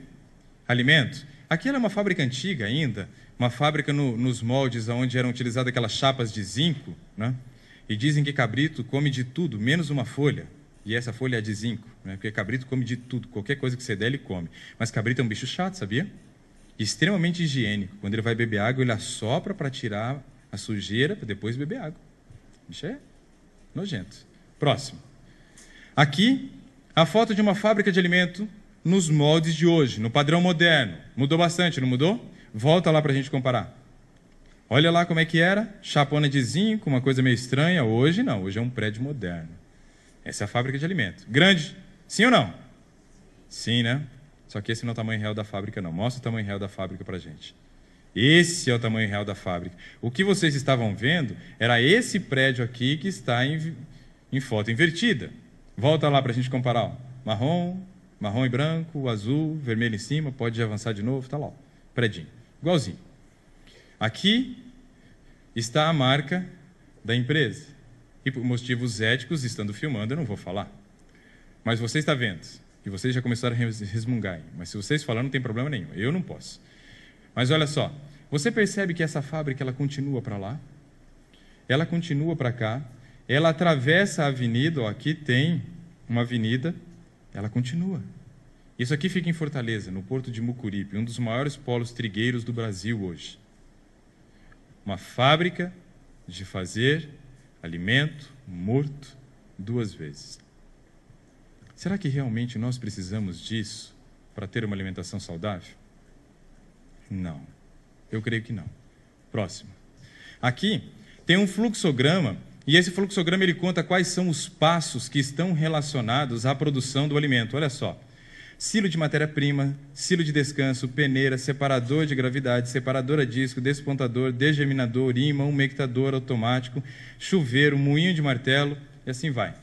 Speaker 1: alimentos. Aqui era é uma fábrica antiga ainda, uma fábrica no, nos moldes onde eram utilizadas aquelas chapas de zinco, né? E dizem que cabrito come de tudo, menos uma folha. E essa folha é de zinco, né? porque cabrito come de tudo, qualquer coisa que você der, ele come. Mas cabrito é um bicho chato, sabia? Extremamente higiênico. Quando ele vai beber água, ele assopra para tirar a sujeira, para depois beber água. Bicho é nojento. Próximo. Aqui, a foto de uma fábrica de alimento nos moldes de hoje, no padrão moderno. Mudou bastante, não mudou? Volta lá para a gente comparar. Olha lá como é que era, chapona de zinco, uma coisa meio estranha. Hoje não, hoje é um prédio moderno. Essa é a fábrica de alimento. Grande? Sim ou não? Sim, né? Só que esse não é o tamanho real da fábrica, não. Mostra o tamanho real da fábrica para gente. Esse é o tamanho real da fábrica. O que vocês estavam vendo era esse prédio aqui que está em, em foto invertida. Volta lá para a gente comparar. Ó. Marrom, marrom e branco, azul, vermelho em cima, pode avançar de novo, está lá. Ó. Prédio. Igualzinho. Aqui está a marca da empresa. E por motivos éticos, estando filmando, eu não vou falar. Mas você está vendo. E vocês já começaram a resmungar. Mas se vocês falar, não tem problema nenhum. Eu não posso. Mas olha só. Você percebe que essa fábrica ela continua para lá? Ela continua para cá. Ela atravessa a avenida. Ó, aqui tem uma avenida. Ela continua. Isso aqui fica em Fortaleza, no porto de Mucuripe, um dos maiores polos trigueiros do Brasil hoje. Uma fábrica de fazer alimento, morto duas vezes. Será que realmente nós precisamos disso para ter uma alimentação saudável? Não. Eu creio que não. Próximo. Aqui tem um fluxograma e esse fluxograma ele conta quais são os passos que estão relacionados à produção do alimento. Olha só silo de matéria-prima, silo de descanso, peneira, separador de gravidade, separadora disco, despontador, degeminador, imã, umectador automático, chuveiro, moinho de martelo e assim vai.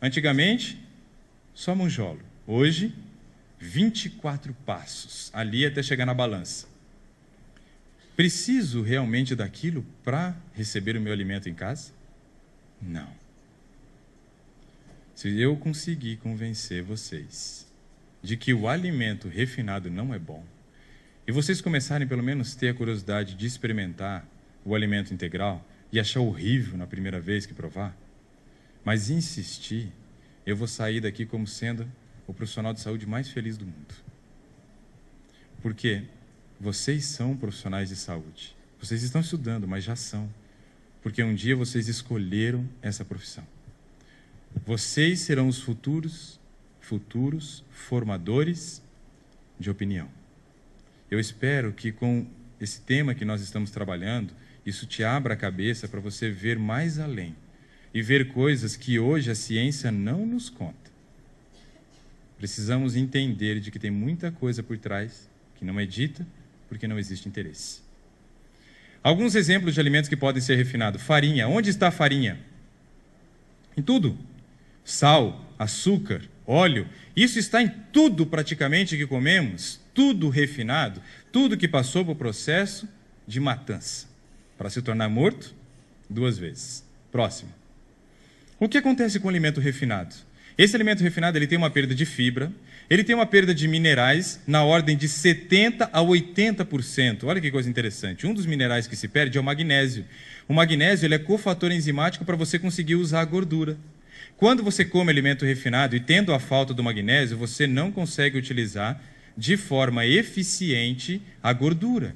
Speaker 1: Antigamente, só monjolo. Hoje, 24 passos ali até chegar na balança. Preciso realmente daquilo para receber o meu alimento em casa? Não. Se eu conseguir convencer vocês de que o alimento refinado não é bom, e vocês começarem pelo menos ter a curiosidade de experimentar o alimento integral e achar horrível na primeira vez que provar, mas insistir, eu vou sair daqui como sendo o profissional de saúde mais feliz do mundo. Porque vocês são profissionais de saúde. Vocês estão estudando, mas já são. Porque um dia vocês escolheram essa profissão. Vocês serão os futuros futuros formadores de opinião. Eu espero que com esse tema que nós estamos trabalhando, isso te abra a cabeça para você ver mais além e ver coisas que hoje a ciência não nos conta. Precisamos entender de que tem muita coisa por trás que não é dita porque não existe interesse. Alguns exemplos de alimentos que podem ser refinados: farinha. Onde está a farinha? Em tudo. Sal, açúcar, óleo. Isso está em tudo praticamente que comemos, tudo refinado, tudo que passou por processo de matança, para se tornar morto duas vezes. Próximo. O que acontece com o alimento refinado? Esse alimento refinado ele tem uma perda de fibra, ele tem uma perda de minerais na ordem de 70 a 80%. Olha que coisa interessante. Um dos minerais que se perde é o magnésio. O magnésio ele é cofator enzimático para você conseguir usar a gordura. Quando você come alimento refinado e tendo a falta do magnésio, você não consegue utilizar de forma eficiente a gordura.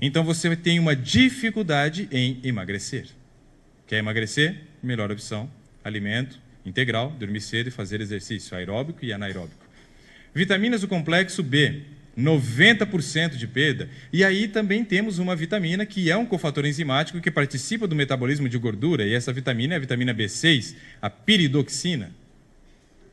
Speaker 1: Então você tem uma dificuldade em emagrecer. Quer emagrecer? Melhor opção: alimento integral, dormir cedo e fazer exercício aeróbico e anaeróbico. Vitaminas do complexo B 90% de perda. E aí também temos uma vitamina que é um cofator enzimático que participa do metabolismo de gordura, e essa vitamina é a vitamina B6, a piridoxina.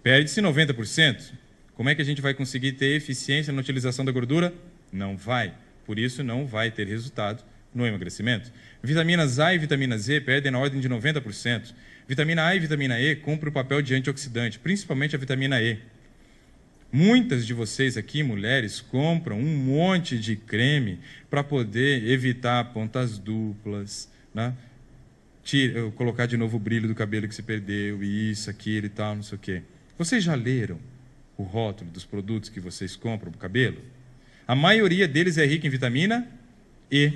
Speaker 1: Perde-se 90%. Como é que a gente vai conseguir ter eficiência na utilização da gordura? Não vai. Por isso, não vai ter resultado no emagrecimento. Vitaminas A e vitamina Z perdem na ordem de 90%. Vitamina A e vitamina E cumprem o papel de antioxidante, principalmente a vitamina E. Muitas de vocês aqui, mulheres, compram um monte de creme para poder evitar pontas duplas, né? Tira, colocar de novo o brilho do cabelo que se perdeu, e isso, aquilo e tal, não sei o quê. Vocês já leram o rótulo dos produtos que vocês compram para o cabelo? A maioria deles é rica em vitamina E.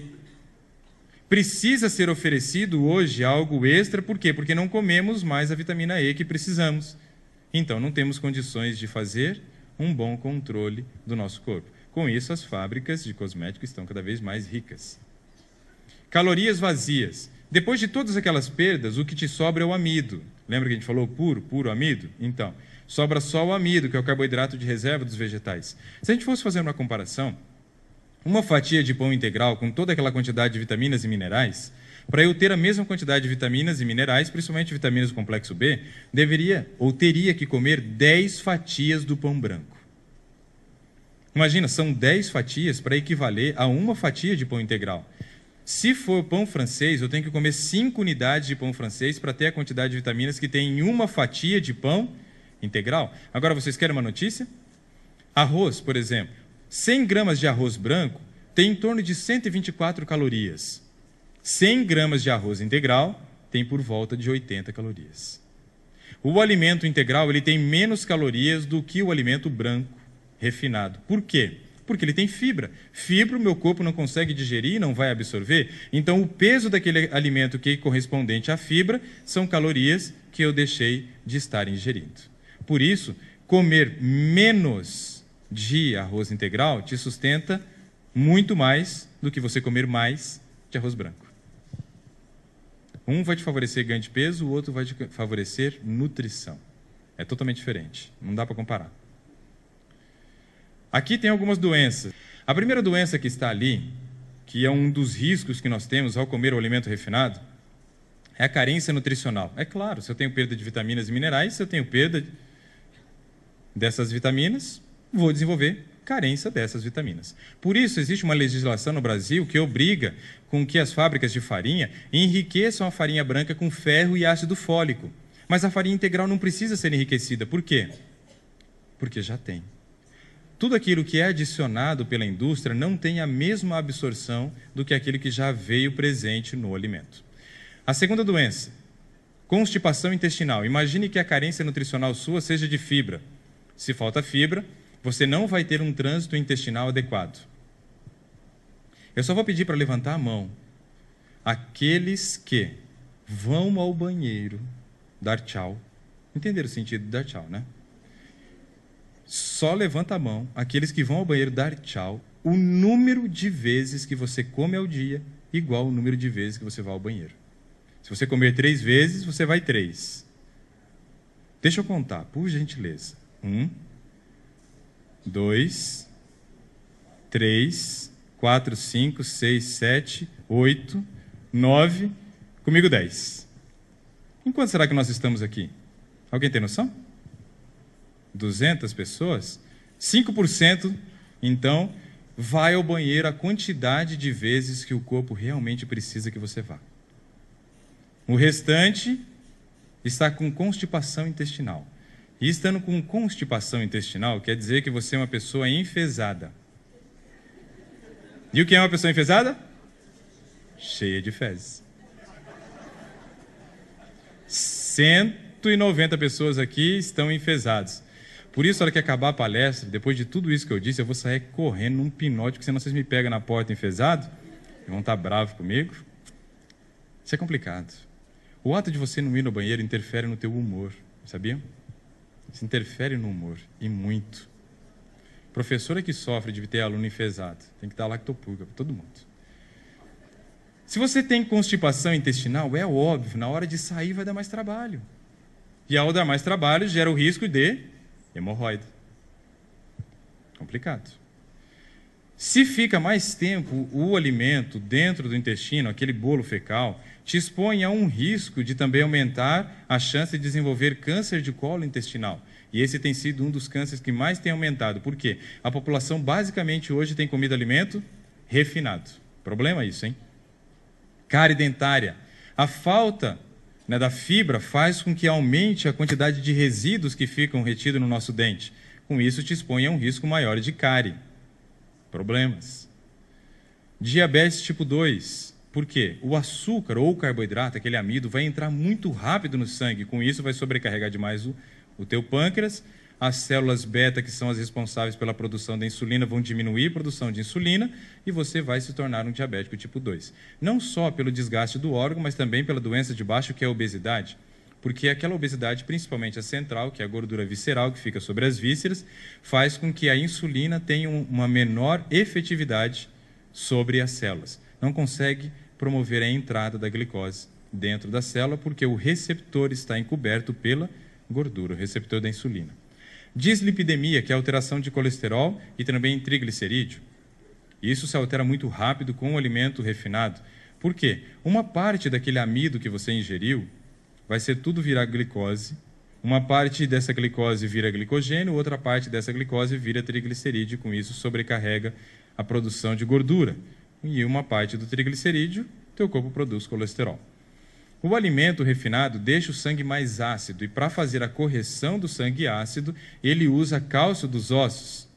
Speaker 1: Precisa ser oferecido hoje algo extra, por quê? Porque não comemos mais a vitamina E que precisamos. Então, não temos condições de fazer um bom controle do nosso corpo. Com isso, as fábricas de cosméticos estão cada vez mais ricas. Calorias vazias. Depois de todas aquelas perdas, o que te sobra é o amido. Lembra que a gente falou puro, puro amido? Então, sobra só o amido, que é o carboidrato de reserva dos vegetais. Se a gente fosse fazer uma comparação, uma fatia de pão integral com toda aquela quantidade de vitaminas e minerais para eu ter a mesma quantidade de vitaminas e minerais, principalmente vitaminas do complexo B, deveria ou teria que comer 10 fatias do pão branco. Imagina, são 10 fatias para equivaler a uma fatia de pão integral. Se for pão francês, eu tenho que comer 5 unidades de pão francês para ter a quantidade de vitaminas que tem em uma fatia de pão integral. Agora, vocês querem uma notícia? Arroz, por exemplo. 100 gramas de arroz branco tem em torno de 124 calorias. 100 gramas de arroz integral tem por volta de 80 calorias. O alimento integral ele tem menos calorias do que o alimento branco refinado. Por quê? Porque ele tem fibra. Fibra o meu corpo não consegue digerir e não vai absorver. Então, o peso daquele alimento que é correspondente à fibra são calorias que eu deixei de estar ingerindo. Por isso, comer menos de arroz integral te sustenta muito mais do que você comer mais de arroz branco. Um vai te favorecer ganho de peso, o outro vai te favorecer nutrição. É totalmente diferente. Não dá para comparar. Aqui tem algumas doenças. A primeira doença que está ali, que é um dos riscos que nós temos ao comer o alimento refinado, é a carência nutricional. É claro, se eu tenho perda de vitaminas e minerais, se eu tenho perda dessas vitaminas, vou desenvolver carência dessas vitaminas. Por isso, existe uma legislação no Brasil que obriga com que as fábricas de farinha enriqueçam a farinha branca com ferro e ácido fólico. Mas a farinha integral não precisa ser enriquecida. Por quê? Porque já tem. Tudo aquilo que é adicionado pela indústria não tem a mesma absorção do que aquilo que já veio presente no alimento. A segunda doença, constipação intestinal. Imagine que a carência nutricional sua seja de fibra. Se falta fibra, você não vai ter um trânsito intestinal adequado. Eu só vou pedir para levantar a mão aqueles que vão ao banheiro dar tchau. Entenderam o sentido de dar tchau, né? Só levanta a mão aqueles que vão ao banheiro dar tchau o número de vezes que você come ao dia igual o número de vezes que você vai ao banheiro. Se você comer três vezes, você vai três. Deixa eu contar, por gentileza. Um, 2, 3, 4, 5, 6, 7, 8, 9, comigo 10. Enquanto será que nós estamos aqui? Alguém tem noção? 200 pessoas? 5%, então, vai ao banheiro a quantidade de vezes que o corpo realmente precisa que você vá. O restante está com constipação intestinal. E estando com constipação intestinal, quer dizer que você é uma pessoa enfesada. E o que é uma pessoa enfesada? Cheia de fezes. 190 pessoas aqui estão enfesadas. Por isso, na hora que acabar a palestra, depois de tudo isso que eu disse, eu vou sair correndo num pinote, porque senão vocês me pegam na porta enfesado e vão estar bravos comigo. Isso é complicado. O ato de você não ir no banheiro interfere no teu humor, sabia? Isso interfere no humor, e muito. Professora que sofre de ter aluno enfesado, tem que dar lactopurga para todo mundo. Se você tem constipação intestinal, é óbvio, na hora de sair vai dar mais trabalho. E ao dar mais trabalho, gera o risco de hemorroida. Complicado. Se fica mais tempo o alimento dentro do intestino, aquele bolo fecal, te expõe a um risco de também aumentar a chance de desenvolver câncer de colo intestinal. E esse tem sido um dos cânceres que mais tem aumentado. Por quê? A população basicamente hoje tem comido alimento refinado. Problema isso, hein? Cari dentária. A falta né, da fibra faz com que aumente a quantidade de resíduos que ficam retidos no nosso dente. Com isso, te expõe a um risco maior de cárie problemas. Diabetes tipo 2, por quê? O açúcar ou o carboidrato, aquele amido, vai entrar muito rápido no sangue, com isso vai sobrecarregar demais o, o teu pâncreas, as células beta, que são as responsáveis pela produção da insulina, vão diminuir a produção de insulina e você vai se tornar um diabético tipo 2. Não só pelo desgaste do órgão, mas também pela doença de baixo, que é a obesidade porque aquela obesidade, principalmente a central, que é a gordura visceral que fica sobre as vísceras, faz com que a insulina tenha uma menor efetividade sobre as células. Não consegue promover a entrada da glicose dentro da célula porque o receptor está encoberto pela gordura, o receptor da insulina. Dislipidemia, que é a alteração de colesterol e também triglicerídeo. Isso se altera muito rápido com o alimento refinado. Por quê? Uma parte daquele amido que você ingeriu vai ser tudo virar glicose. Uma parte dessa glicose vira glicogênio, outra parte dessa glicose vira triglicerídeo, e com isso sobrecarrega a produção de gordura. E uma parte do triglicerídeo, teu corpo produz colesterol. O alimento refinado deixa o sangue mais ácido e para fazer a correção do sangue ácido, ele usa cálcio dos ossos.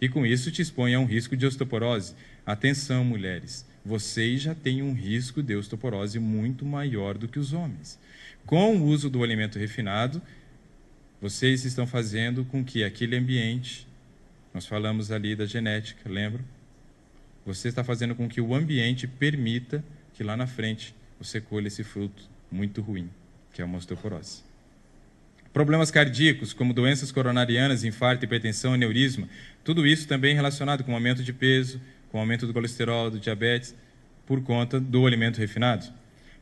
Speaker 1: E com isso te expõe a um risco de osteoporose. Atenção, mulheres, vocês já têm um risco de osteoporose muito maior do que os homens com o uso do alimento refinado, vocês estão fazendo com que aquele ambiente, nós falamos ali da genética, lembra? Você está fazendo com que o ambiente permita que lá na frente você colha esse fruto muito ruim, que é uma osteoporose. Problemas cardíacos, como doenças coronarianas, infarto, hipertensão, aneurisma, tudo isso também relacionado com aumento de peso, com aumento do colesterol, do diabetes, por conta do alimento refinado.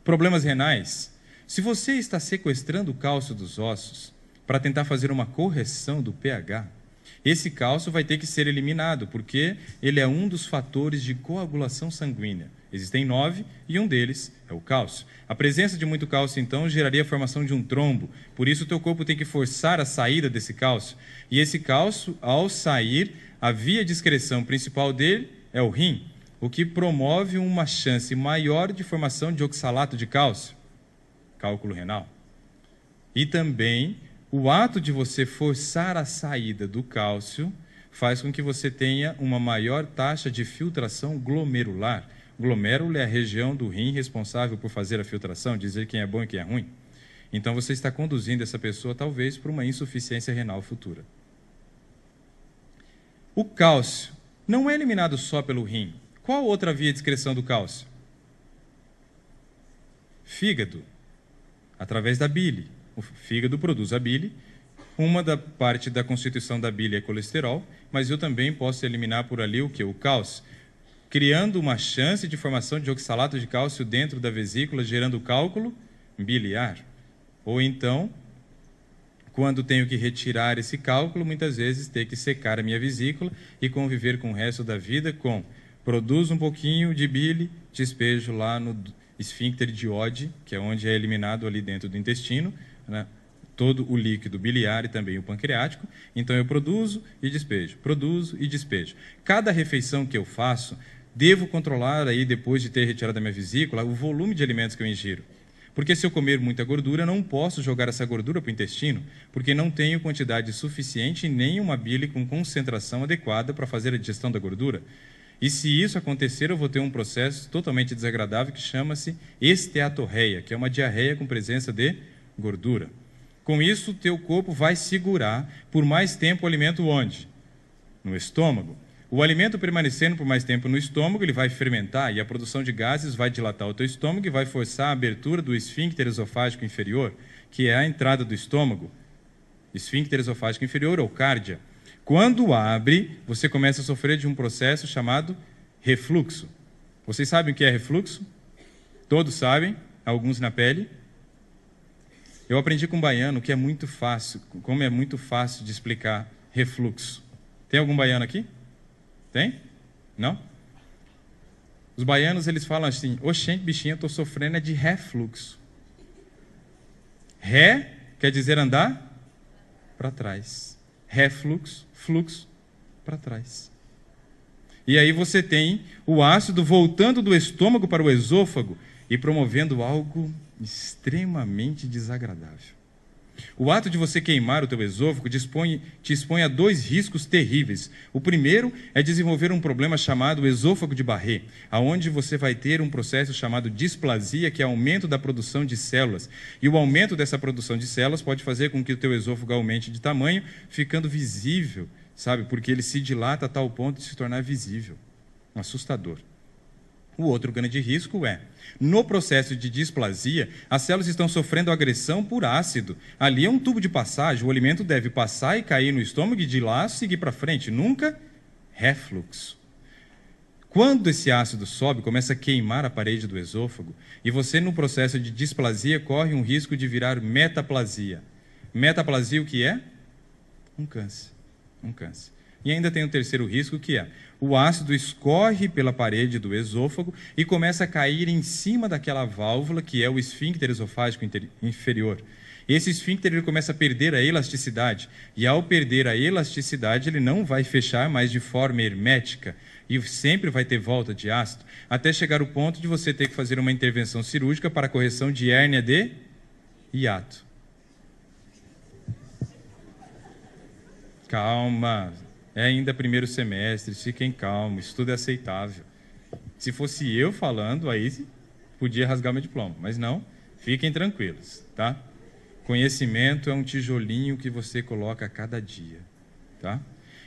Speaker 1: Problemas renais, se você está sequestrando o cálcio dos ossos para tentar fazer uma correção do pH, esse cálcio vai ter que ser eliminado, porque ele é um dos fatores de coagulação sanguínea. Existem nove e um deles é o cálcio. A presença de muito cálcio, então, geraria a formação de um trombo. Por isso, o teu corpo tem que forçar a saída desse cálcio. E esse cálcio, ao sair, a via de excreção principal dele é o rim, o que promove uma chance maior de formação de oxalato de cálcio cálculo renal. E também o ato de você forçar a saída do cálcio faz com que você tenha uma maior taxa de filtração glomerular. Glomérulo é a região do rim responsável por fazer a filtração, dizer quem é bom e quem é ruim. Então você está conduzindo essa pessoa talvez para uma insuficiência renal futura. O cálcio não é eliminado só pelo rim. Qual outra via de excreção do cálcio? Fígado através da bile. O fígado produz a bile. Uma da parte da constituição da bile é colesterol, mas eu também posso eliminar por ali o que? O cálcio, criando uma chance de formação de oxalato de cálcio dentro da vesícula, gerando cálculo biliar. Ou então, quando tenho que retirar esse cálculo, muitas vezes ter que secar a minha vesícula e conviver com o resto da vida com produz um pouquinho de bile, despejo lá no esfíncter de Oddi, que é onde é eliminado ali dentro do intestino, né, todo o líquido biliar e também o pancreático. Então eu produzo e despejo, produzo e despejo. Cada refeição que eu faço, devo controlar aí depois de ter retirado a minha vesícula o volume de alimentos que eu ingiro. Porque se eu comer muita gordura, não posso jogar essa gordura para o intestino, porque não tenho quantidade suficiente nem uma bile com concentração adequada para fazer a digestão da gordura. E se isso acontecer, eu vou ter um processo totalmente desagradável que chama-se esteatorreia, que é uma diarreia com presença de gordura. Com isso, o teu corpo vai segurar por mais tempo o alimento onde? No estômago. O alimento permanecendo por mais tempo no estômago, ele vai fermentar e a produção de gases vai dilatar o teu estômago e vai forçar a abertura do esfíncter esofágico inferior, que é a entrada do estômago. Esfíncter esofágico inferior ou cárdia quando abre, você começa a sofrer de um processo chamado refluxo. Vocês sabem o que é refluxo? Todos sabem, alguns na pele. Eu aprendi com um baiano que é muito fácil, como é muito fácil de explicar refluxo. Tem algum baiano aqui? Tem? Não? Os baianos eles falam assim: "Oxente, bichinha, estou sofrendo é de refluxo". Ré quer dizer andar para trás. Refluxo fluxo para trás. E aí você tem o ácido voltando do estômago para o esôfago e promovendo algo extremamente desagradável. O ato de você queimar o teu esôfago te expõe a dois riscos terríveis. O primeiro é desenvolver um problema chamado esôfago de Barré, aonde você vai ter um processo chamado displasia, que é aumento da produção de células. E o aumento dessa produção de células pode fazer com que o teu esôfago aumente de tamanho, ficando visível, sabe? Porque ele se dilata a tal ponto de se tornar visível. Um assustador. O outro grande risco é, no processo de displasia, as células estão sofrendo agressão por ácido. Ali é um tubo de passagem, o alimento deve passar e cair no estômago e de lá seguir para frente, nunca refluxo. Quando esse ácido sobe, começa a queimar a parede do esôfago e você, no processo de displasia, corre um risco de virar metaplasia. Metaplasia o que é? Um câncer. Um câncer. E ainda tem o terceiro risco, que é o ácido escorre pela parede do esôfago e começa a cair em cima daquela válvula que é o esfíncter esofágico inferior. Esse esfíncter ele começa a perder a elasticidade, e ao perder a elasticidade, ele não vai fechar mais de forma hermética e sempre vai ter volta de ácido, até chegar o ponto de você ter que fazer uma intervenção cirúrgica para correção de hérnia de hiato. Calma, é ainda primeiro semestre, fiquem calmos, tudo é aceitável. Se fosse eu falando, aí podia rasgar meu diploma, mas não, fiquem tranquilos, tá? Conhecimento é um tijolinho que você coloca a cada dia, tá?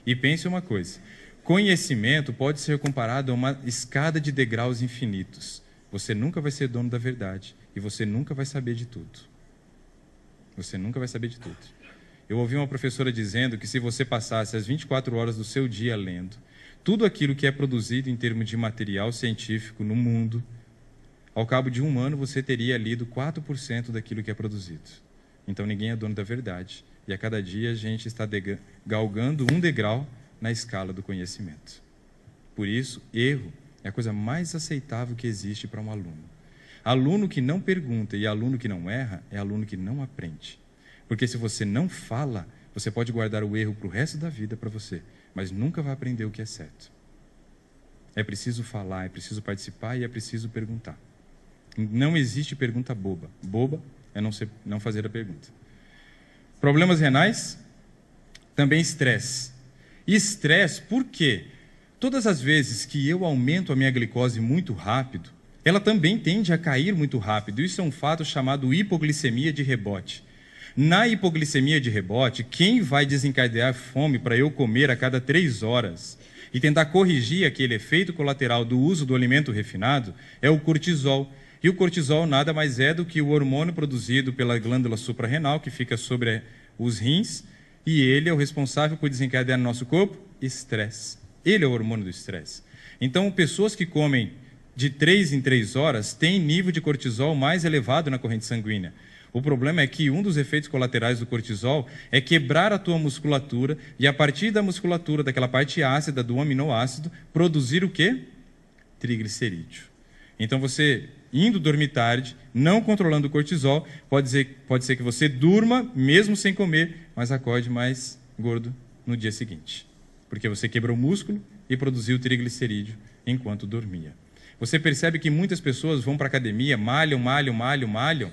Speaker 1: E pense uma coisa, conhecimento pode ser comparado a uma escada de degraus infinitos. Você nunca vai ser dono da verdade e você nunca vai saber de tudo. Você nunca vai saber de tudo. Eu ouvi uma professora dizendo que se você passasse as 24 horas do seu dia lendo tudo aquilo que é produzido em termos de material científico no mundo, ao cabo de um ano você teria lido 4% daquilo que é produzido. Então ninguém é dono da verdade. E a cada dia a gente está galgando um degrau na escala do conhecimento. Por isso, erro é a coisa mais aceitável que existe para um aluno. Aluno que não pergunta e aluno que não erra é aluno que não aprende. Porque se você não fala, você pode guardar o erro para o resto da vida para você, mas nunca vai aprender o que é certo. É preciso falar, é preciso participar e é preciso perguntar. Não existe pergunta boba. Boba é não, ser, não fazer a pergunta. Problemas renais? Também estresse. estresse, por quê? Todas as vezes que eu aumento a minha glicose muito rápido, ela também tende a cair muito rápido. Isso é um fato chamado hipoglicemia de rebote. Na hipoglicemia de rebote, quem vai desencadear fome para eu comer a cada três horas e tentar corrigir aquele efeito colateral do uso do alimento refinado é o cortisol. E o cortisol nada mais é do que o hormônio produzido pela glândula suprarrenal, que fica sobre os rins, e ele é o responsável por desencadear no nosso corpo estresse. Ele é o hormônio do estresse. Então, pessoas que comem de 3 em 3 horas têm nível de cortisol mais elevado na corrente sanguínea. O problema é que um dos efeitos colaterais do cortisol é quebrar a tua musculatura e a partir da musculatura, daquela parte ácida do aminoácido, produzir o quê? Triglicerídeo. Então você indo dormir tarde, não controlando o cortisol, pode ser, pode ser que você durma mesmo sem comer, mas acorde mais gordo no dia seguinte. Porque você quebrou o músculo e produziu triglicerídeo enquanto dormia. Você percebe que muitas pessoas vão para a academia, malham, malham, malham, malham,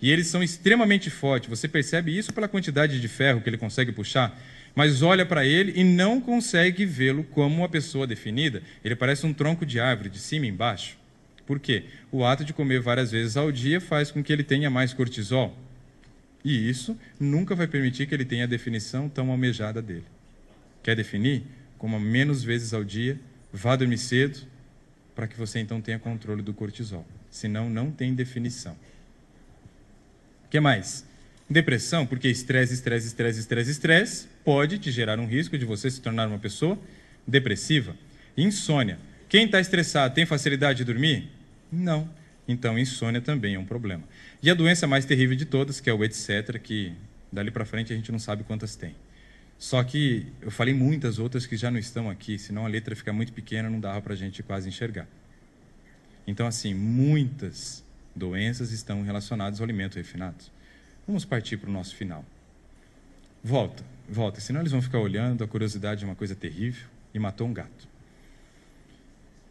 Speaker 1: e eles são extremamente fortes. Você percebe isso pela quantidade de ferro que ele consegue puxar, mas olha para ele e não consegue vê-lo como uma pessoa definida. Ele parece um tronco de árvore, de cima e embaixo. Por quê? O ato de comer várias vezes ao dia faz com que ele tenha mais cortisol. E isso nunca vai permitir que ele tenha a definição tão almejada dele. Quer definir? Coma menos vezes ao dia, vá dormir cedo, para que você então tenha controle do cortisol. Senão, não tem definição. O que mais? Depressão, porque estresse, estresse, estresse, estresse, estresse pode te gerar um risco de você se tornar uma pessoa depressiva. Insônia. Quem está estressado tem facilidade de dormir? Não. Então, insônia também é um problema. E a doença mais terrível de todas, que é o etc., que dali para frente a gente não sabe quantas tem. Só que eu falei muitas outras que já não estão aqui, senão a letra fica muito pequena, não dava para a gente quase enxergar. Então, assim, muitas doenças estão relacionadas ao alimento refinado. Vamos partir para o nosso final. Volta, volta, senão eles vão ficar olhando, a curiosidade é uma coisa terrível, e matou um gato.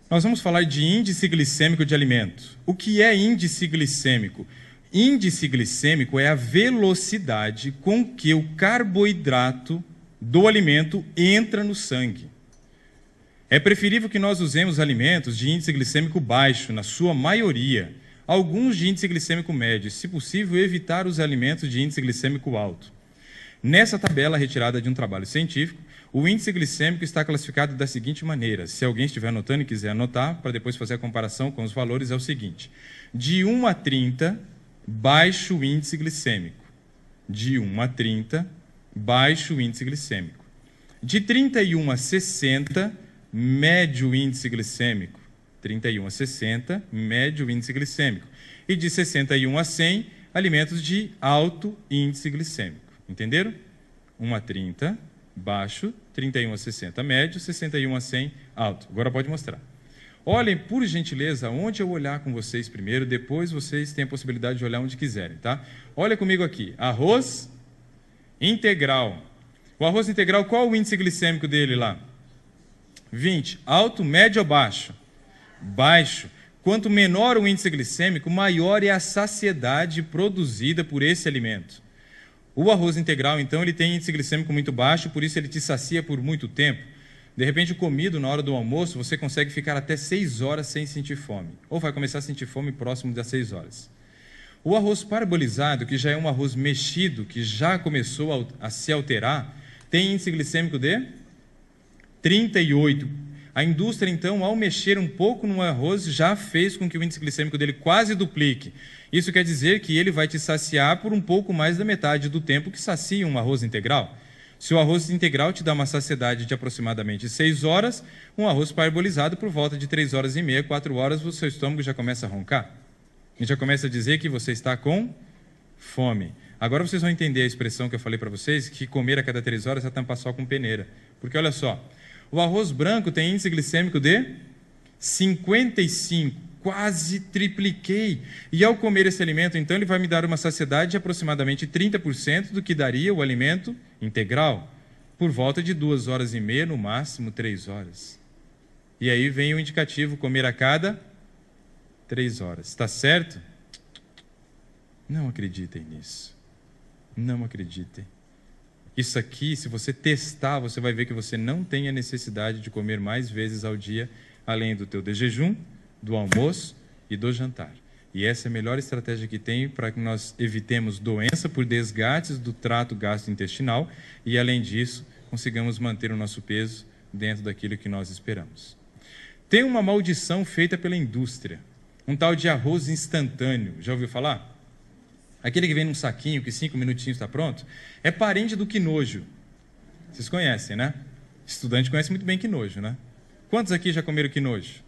Speaker 1: Nós vamos falar de índice glicêmico de alimento. O que é índice glicêmico? Índice glicêmico é a velocidade com que o carboidrato do alimento entra no sangue. É preferível que nós usemos alimentos de índice glicêmico baixo, na sua maioria, alguns de índice glicêmico médio, se possível, evitar os alimentos de índice glicêmico alto. Nessa tabela retirada de um trabalho científico, o índice glicêmico está classificado da seguinte maneira: se alguém estiver anotando e quiser anotar, para depois fazer a comparação com os valores, é o seguinte: de 1 a 30, baixo índice glicêmico. De 1 a 30, baixo índice glicêmico. De 31 a 60, médio índice glicêmico. 31 a 60, médio índice glicêmico. E de 61 a 100, alimentos de alto índice glicêmico. Entenderam? 1 a 30, baixo, 31 a 60, médio, 61 a 100, alto. Agora pode mostrar. Olhem, por gentileza, onde eu olhar com vocês primeiro, depois vocês têm a possibilidade de olhar onde quiserem, tá? Olha comigo aqui, arroz integral. O arroz integral, qual o índice glicêmico dele lá? 20, alto, médio ou baixo? baixo. Quanto menor o índice glicêmico, maior é a saciedade produzida por esse alimento. O arroz integral, então, ele tem índice glicêmico muito baixo, por isso ele te sacia por muito tempo. De repente, comido na hora do almoço, você consegue ficar até 6 horas sem sentir fome, ou vai começar a sentir fome próximo das 6 horas. O arroz parabolizado, que já é um arroz mexido, que já começou a, a se alterar, tem índice glicêmico de 38 a indústria, então, ao mexer um pouco no arroz, já fez com que o índice glicêmico dele quase duplique. Isso quer dizer que ele vai te saciar por um pouco mais da metade do tempo que sacia um arroz integral. Se o arroz integral te dá uma saciedade de aproximadamente 6 horas, um arroz parbolizado por volta de 3 horas e meia, 4 horas, o seu estômago já começa a roncar. E já começa a dizer que você está com fome. Agora vocês vão entender a expressão que eu falei para vocês, que comer a cada 3 horas é tampar só com peneira. Porque olha só, o arroz branco tem índice glicêmico de 55. Quase tripliquei. E ao comer esse alimento, então, ele vai me dar uma saciedade de aproximadamente 30% do que daria o alimento integral, por volta de duas horas e meia, no máximo três horas. E aí vem o indicativo: comer a cada três horas. Está certo? Não acreditem nisso. Não acreditem. Isso aqui, se você testar, você vai ver que você não tem a necessidade de comer mais vezes ao dia, além do teu de jejum, do almoço e do jantar. E essa é a melhor estratégia que tem para que nós evitemos doença por desgastes do trato gastrointestinal e, além disso, consigamos manter o nosso peso dentro daquilo que nós esperamos. Tem uma maldição feita pela indústria, um tal de arroz instantâneo. Já ouviu falar? Aquele que vem num saquinho, que cinco minutinhos está pronto, é parente do quinojo. Vocês conhecem, né? Estudante conhece muito bem quinojo, né? Quantos aqui já comeram quinojo?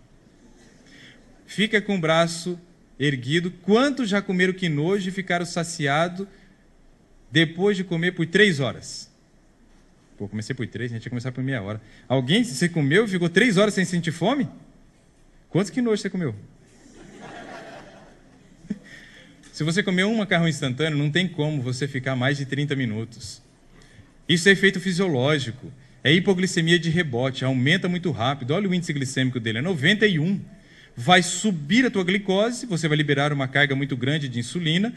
Speaker 1: Fica com o braço erguido. Quantos já comeram quinojo e ficaram saciados depois de comer por três horas? Pô, comecei por três, a gente ia começar por meia hora. Alguém, você comeu e ficou três horas sem sentir fome? Quantos quinojos você comeu? Se você comer um macarrão instantâneo, não tem como você ficar mais de 30 minutos. Isso é efeito fisiológico. É hipoglicemia de rebote, aumenta muito rápido. Olha o índice glicêmico dele, é 91. Vai subir a tua glicose, você vai liberar uma carga muito grande de insulina,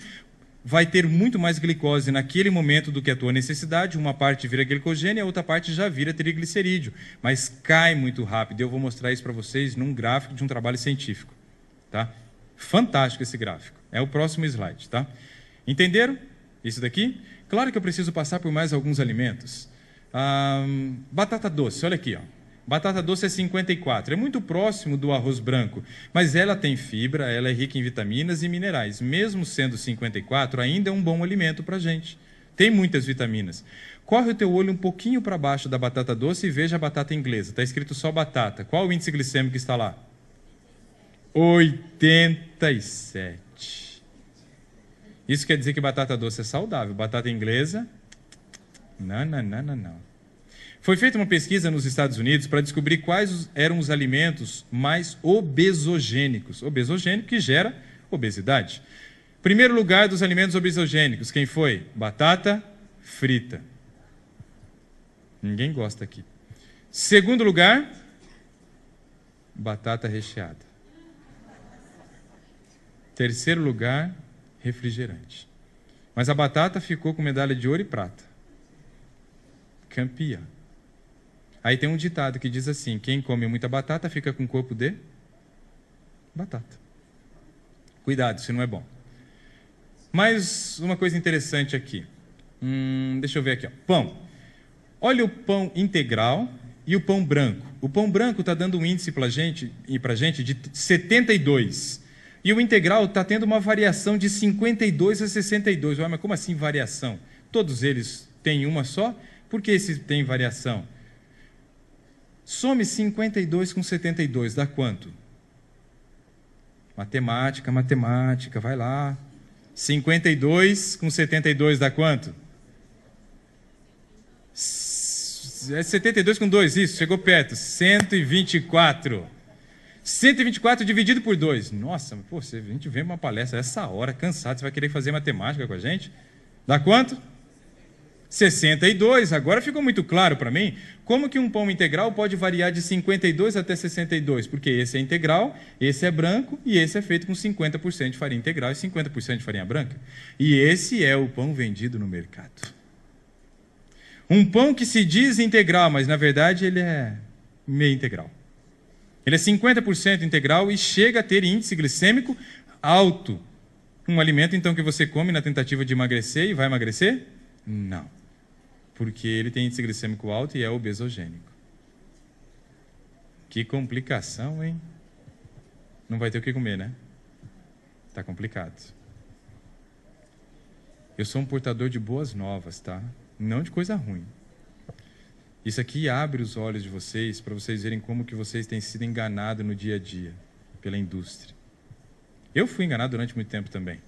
Speaker 1: vai ter muito mais glicose naquele momento do que a tua necessidade, uma parte vira glicogênio, a outra parte já vira triglicerídeo, mas cai muito rápido. Eu vou mostrar isso para vocês num gráfico de um trabalho científico, tá? Fantástico esse gráfico. É o próximo slide, tá? Entenderam isso daqui? Claro que eu preciso passar por mais alguns alimentos. Ah, batata doce, olha aqui, ó. Batata doce é 54, é muito próximo do arroz branco, mas ela tem fibra, ela é rica em vitaminas e minerais. Mesmo sendo 54, ainda é um bom alimento para gente. Tem muitas vitaminas. Corre o teu olho um pouquinho para baixo da batata doce e veja a batata inglesa. Está escrito só batata. Qual o índice glicêmico que está lá? 87. Isso quer dizer que batata doce é saudável. Batata inglesa? Não, não, não, não, não. Foi feita uma pesquisa nos Estados Unidos para descobrir quais eram os alimentos mais obesogênicos. Obesogênico que gera obesidade. Primeiro lugar dos alimentos obesogênicos, quem foi? Batata frita. Ninguém gosta aqui. Segundo lugar, batata recheada. Terceiro lugar, refrigerante. Mas a batata ficou com medalha de ouro e prata. Campeã. Aí tem um ditado que diz assim: quem come muita batata fica com corpo de batata. Cuidado, isso não é bom. Mais uma coisa interessante aqui. Hum, deixa eu ver aqui. Ó. Pão. Olha o pão integral e o pão branco. O pão branco está dando um índice para gente, e gente de 72. E o integral está tendo uma variação de 52 a 62. Ué, mas como assim variação? Todos eles têm uma só? Por que esse tem variação? Some 52 com 72, dá quanto? Matemática, matemática, vai lá. 52 com 72 dá quanto? É 72 com 2, isso, chegou perto. 124. 124 dividido por 2. Nossa, pô, a gente vê uma palestra essa hora, cansado, você vai querer fazer matemática com a gente? Dá quanto? 62. Agora ficou muito claro para mim como que um pão integral pode variar de 52 até 62, porque esse é integral, esse é branco e esse é feito com 50% de farinha integral e 50% de farinha branca. E esse é o pão vendido no mercado. Um pão que se diz integral, mas na verdade ele é meio integral. Ele é 50% integral e chega a ter índice glicêmico alto. Um alimento, então, que você come na tentativa de emagrecer e vai emagrecer? Não. Porque ele tem índice glicêmico alto e é obesogênico. Que complicação, hein? Não vai ter o que comer, né? Tá complicado. Eu sou um portador de boas novas, tá? Não de coisa ruim. Isso aqui abre os olhos de vocês para vocês verem como que vocês têm sido enganados no dia a dia pela indústria. Eu fui enganado durante muito tempo também.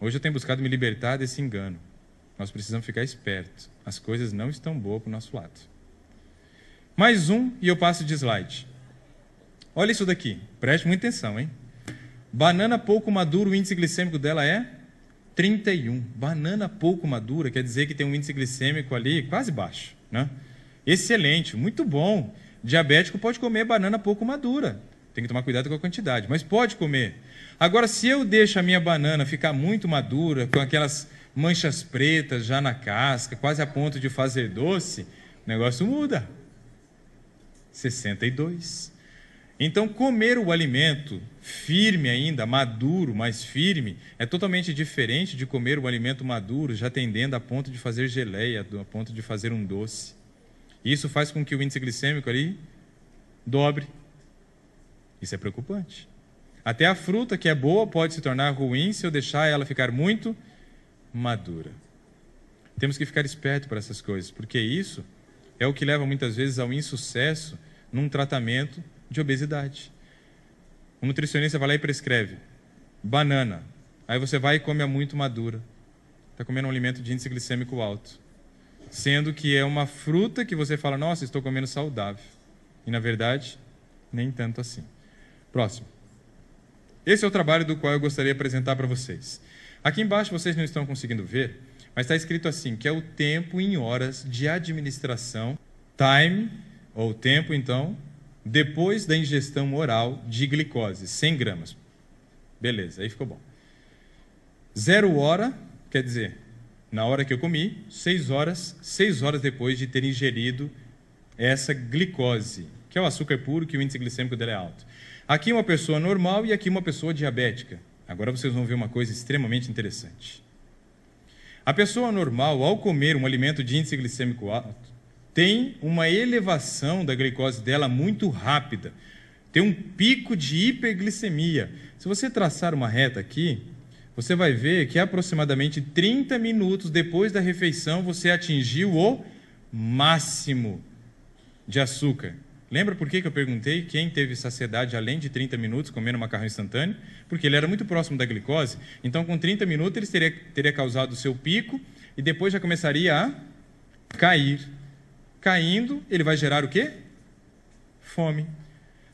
Speaker 1: Hoje eu tenho buscado me libertar desse engano. Nós precisamos ficar espertos. As coisas não estão boas para o nosso lado. Mais um e eu passo de slide. Olha isso daqui. Preste muita atenção, hein? Banana pouco madura, o índice glicêmico dela é 31. Banana pouco madura quer dizer que tem um índice glicêmico ali quase baixo, né? Excelente, muito bom. Diabético pode comer banana pouco madura. Tem que tomar cuidado com a quantidade, mas pode comer. Agora, se eu deixo a minha banana ficar muito madura, com aquelas manchas pretas já na casca, quase a ponto de fazer doce, o negócio muda. 62. Então, comer o alimento firme ainda, maduro, mais firme, é totalmente diferente de comer o alimento maduro, já tendendo a ponto de fazer geleia, a ponto de fazer um doce. Isso faz com que o índice glicêmico ali dobre. Isso é preocupante. Até a fruta que é boa pode se tornar ruim se eu deixar ela ficar muito madura. Temos que ficar esperto para essas coisas, porque isso é o que leva muitas vezes ao insucesso num tratamento de obesidade. O nutricionista vai lá e prescreve banana. Aí você vai e come a muito madura. Está comendo um alimento de índice glicêmico alto sendo que é uma fruta que você fala, nossa, estou comendo saudável. E na verdade, nem tanto assim. Próximo. Esse é o trabalho do qual eu gostaria de apresentar para vocês. Aqui embaixo vocês não estão conseguindo ver, mas está escrito assim, que é o tempo em horas de administração, time, ou tempo então, depois da ingestão oral de glicose, 100 gramas. Beleza, aí ficou bom. Zero hora, quer dizer, na hora que eu comi, seis horas, seis horas depois de ter ingerido essa glicose, que é o açúcar puro, que o índice glicêmico dela é alto. Aqui é uma pessoa normal e aqui é uma pessoa diabética. Agora vocês vão ver uma coisa extremamente interessante. A pessoa normal, ao comer um alimento de índice glicêmico alto, tem uma elevação da glicose dela muito rápida. Tem um pico de hiperglicemia. Se você traçar uma reta aqui, você vai ver que aproximadamente 30 minutos depois da refeição você atingiu o máximo de açúcar. Lembra por que, que eu perguntei quem teve saciedade além de 30 minutos comendo macarrão instantâneo? Porque ele era muito próximo da glicose. Então, com 30 minutos, ele teria, teria causado o seu pico e depois já começaria a cair. Caindo, ele vai gerar o quê? Fome.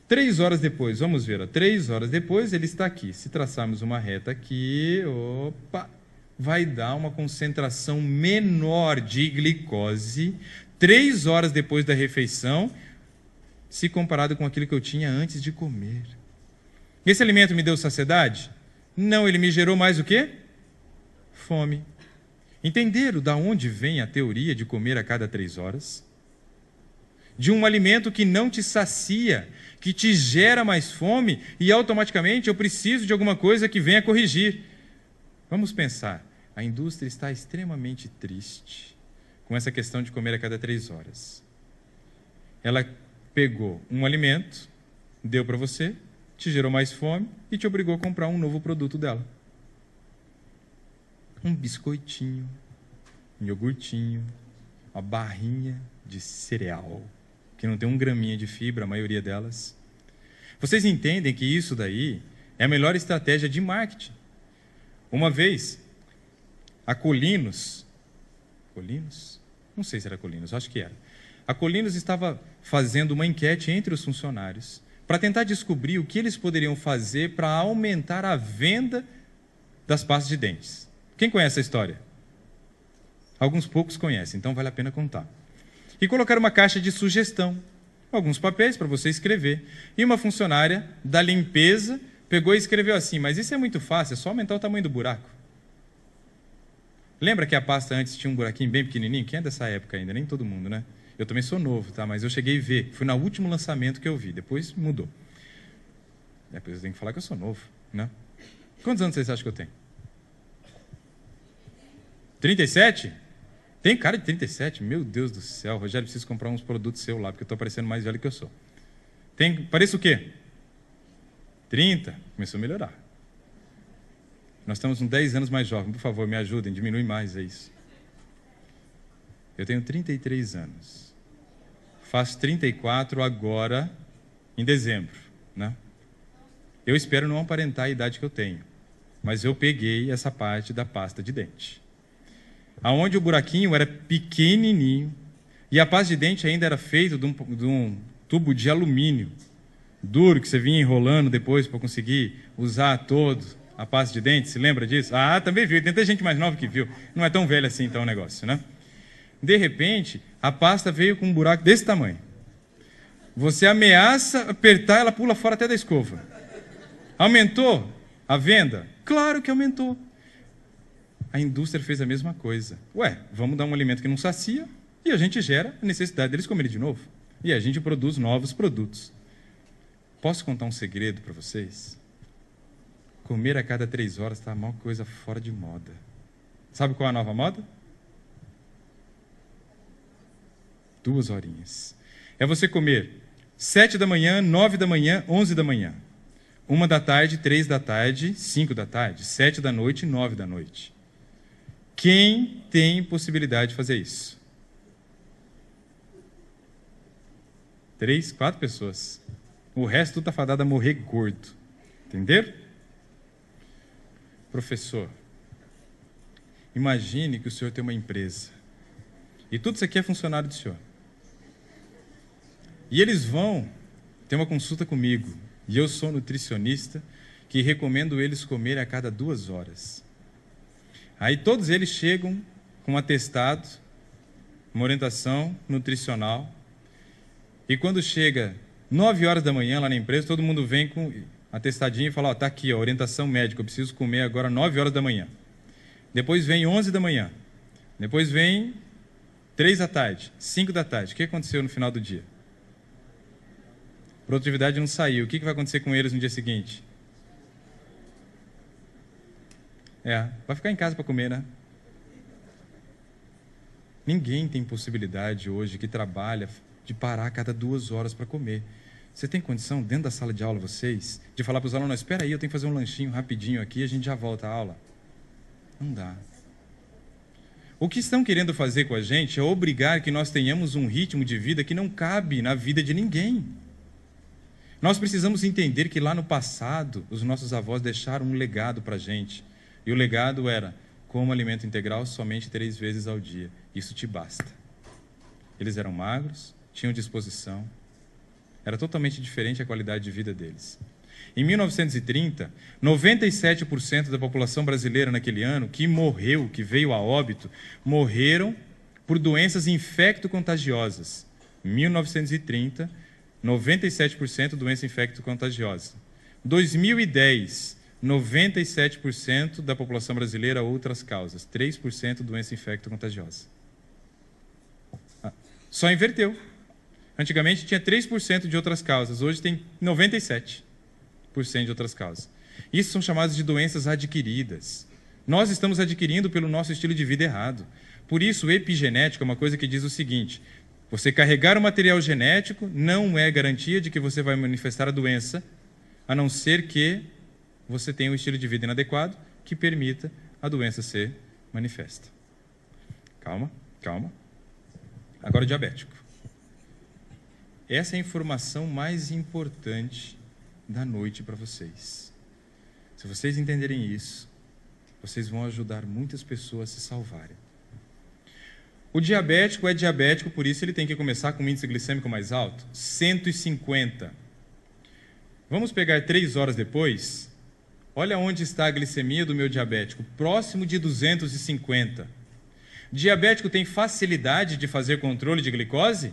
Speaker 1: Três horas depois, vamos ver, ó, três horas depois ele está aqui. Se traçarmos uma reta aqui, opa, vai dar uma concentração menor de glicose três horas depois da refeição, se comparado com aquilo que eu tinha antes de comer. Esse alimento me deu saciedade? Não, ele me gerou mais o quê? Fome. Entenderam da onde vem a teoria de comer a cada três horas? De um alimento que não te sacia, que te gera mais fome e automaticamente eu preciso de alguma coisa que venha corrigir. Vamos pensar: a indústria está extremamente triste com essa questão de comer a cada três horas. Ela pegou um alimento, deu para você, te gerou mais fome e te obrigou a comprar um novo produto dela. Um biscoitinho, um iogurtinho, uma barrinha de cereal que não tem um graminha de fibra, a maioria delas. Vocês entendem que isso daí é a melhor estratégia de marketing. Uma vez, a Colinos, Colinos? Não sei se era Colinos, acho que era. A Colinos estava fazendo uma enquete entre os funcionários para tentar descobrir o que eles poderiam fazer para aumentar a venda das pastas de dentes. Quem conhece a história? Alguns poucos conhecem, então vale a pena contar e colocar uma caixa de sugestão, alguns papéis para você escrever. E uma funcionária da limpeza pegou e escreveu assim: Mas isso é muito fácil, é só aumentar o tamanho do buraco. Lembra que a pasta antes tinha um buraquinho bem pequenininho? Quem é dessa época ainda? Nem todo mundo, né? Eu também sou novo, tá? Mas eu cheguei a ver. Foi no último lançamento que eu vi. Depois mudou. Depois eu tenho que falar que eu sou novo, né? Quantos anos vocês acham que eu tenho? 37? Tem cara de 37? Meu Deus do céu, Rogério, preciso comprar uns produtos seu lá, porque eu estou parecendo mais velho que eu sou. Tem, parece o quê? 30? Começou a melhorar. Nós estamos uns 10 anos mais jovens. Por favor, me ajudem, diminui mais, é isso. Eu tenho 33 anos. Faço 34 agora, em dezembro, né? Eu espero não aparentar a idade que eu tenho, mas eu peguei essa parte da pasta de dente aonde o buraquinho era pequenininho e a pasta de dente ainda era feita de um, de um tubo de alumínio duro que você vinha enrolando depois para conseguir usar todo a pasta de dente. Se lembra disso? Ah, também viu. Tem até gente mais nova que viu. Não é tão velho assim então o negócio, né? De repente, a pasta veio com um buraco desse tamanho. Você ameaça apertar, ela pula fora até da escova. Aumentou a venda? Claro que aumentou a indústria fez a mesma coisa. Ué, vamos dar um alimento que não sacia e a gente gera a necessidade deles comerem de novo. E a gente produz novos produtos. Posso contar um segredo para vocês? Comer a cada três horas está a maior coisa fora de moda. Sabe qual é a nova moda? Duas horinhas. É você comer sete da manhã, nove da manhã, onze da manhã. Uma da tarde, três da tarde, cinco da tarde, sete da noite, nove da noite. Quem tem possibilidade de fazer isso? Três, quatro pessoas. O resto está fadado a morrer gordo. Entenderam? Professor, imagine que o senhor tem uma empresa. E tudo isso aqui é funcionário do senhor. E eles vão ter uma consulta comigo. E eu sou nutricionista que recomendo eles comerem a cada duas horas. Aí todos eles chegam com um atestado, uma orientação nutricional. E quando chega 9 horas da manhã lá na empresa, todo mundo vem com atestadinho e fala: está oh, aqui, ó, orientação médica, eu preciso comer agora 9 horas da manhã. Depois vem 11 da manhã. Depois vem 3 da tarde, 5 da tarde. O que aconteceu no final do dia? Produtividade não saiu. O que vai acontecer com eles no dia seguinte? É, vai ficar em casa para comer, né? Ninguém tem possibilidade hoje que trabalha de parar a cada duas horas para comer. Você tem condição, dentro da sala de aula, vocês, de falar para os alunos: espera aí, eu tenho que fazer um lanchinho rapidinho aqui e a gente já volta à aula? Não dá. O que estão querendo fazer com a gente é obrigar que nós tenhamos um ritmo de vida que não cabe na vida de ninguém. Nós precisamos entender que lá no passado, os nossos avós deixaram um legado para a gente e o legado era: como alimento integral, somente três vezes ao dia. Isso te basta. Eles eram magros, tinham disposição. Era totalmente diferente a qualidade de vida deles. Em 1930, 97% da população brasileira naquele ano que morreu, que veio a óbito, morreram por doenças infecto-contagiosas. 1930, 97% doença infecto-contagiosa. 2010, 97% da população brasileira outras causas, 3% doença infecto-contagiosa. Ah, só inverteu. Antigamente tinha 3% de outras causas, hoje tem 97% de outras causas. Isso são chamadas de doenças adquiridas. Nós estamos adquirindo pelo nosso estilo de vida errado. Por isso, epigenética é uma coisa que diz o seguinte: você carregar o material genético não é garantia de que você vai manifestar a doença, a não ser que você tem um estilo de vida inadequado que permita a doença ser manifesta. Calma, calma. Agora diabético. Essa é a informação mais importante da noite para vocês. Se vocês entenderem isso, vocês vão ajudar muitas pessoas a se salvarem. O diabético é diabético, por isso ele tem que começar com um índice glicêmico mais alto, 150. Vamos pegar três horas depois Olha onde está a glicemia do meu diabético, próximo de 250. Diabético tem facilidade de fazer controle de glicose?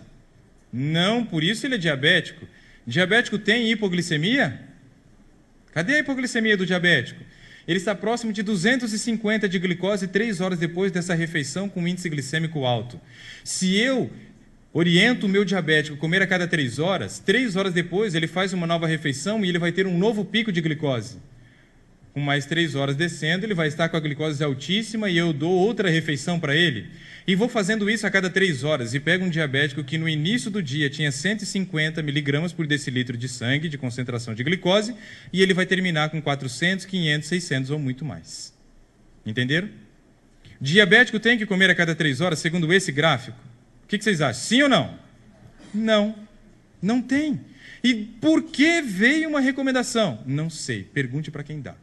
Speaker 1: Não, por isso ele é diabético. Diabético tem hipoglicemia? Cadê a hipoglicemia do diabético? Ele está próximo de 250 de glicose três horas depois dessa refeição com índice glicêmico alto. Se eu oriento o meu diabético a comer a cada três horas, três horas depois ele faz uma nova refeição e ele vai ter um novo pico de glicose com mais três horas descendo, ele vai estar com a glicose altíssima e eu dou outra refeição para ele. E vou fazendo isso a cada três horas e pego um diabético que no início do dia tinha 150 miligramas por decilitro de sangue de concentração de glicose e ele vai terminar com 400, 500, 600 ou muito mais. Entenderam? Diabético tem que comer a cada três horas, segundo esse gráfico. O que vocês acham? Sim ou não? Não. Não tem. E por que veio uma recomendação? Não sei. Pergunte para quem dá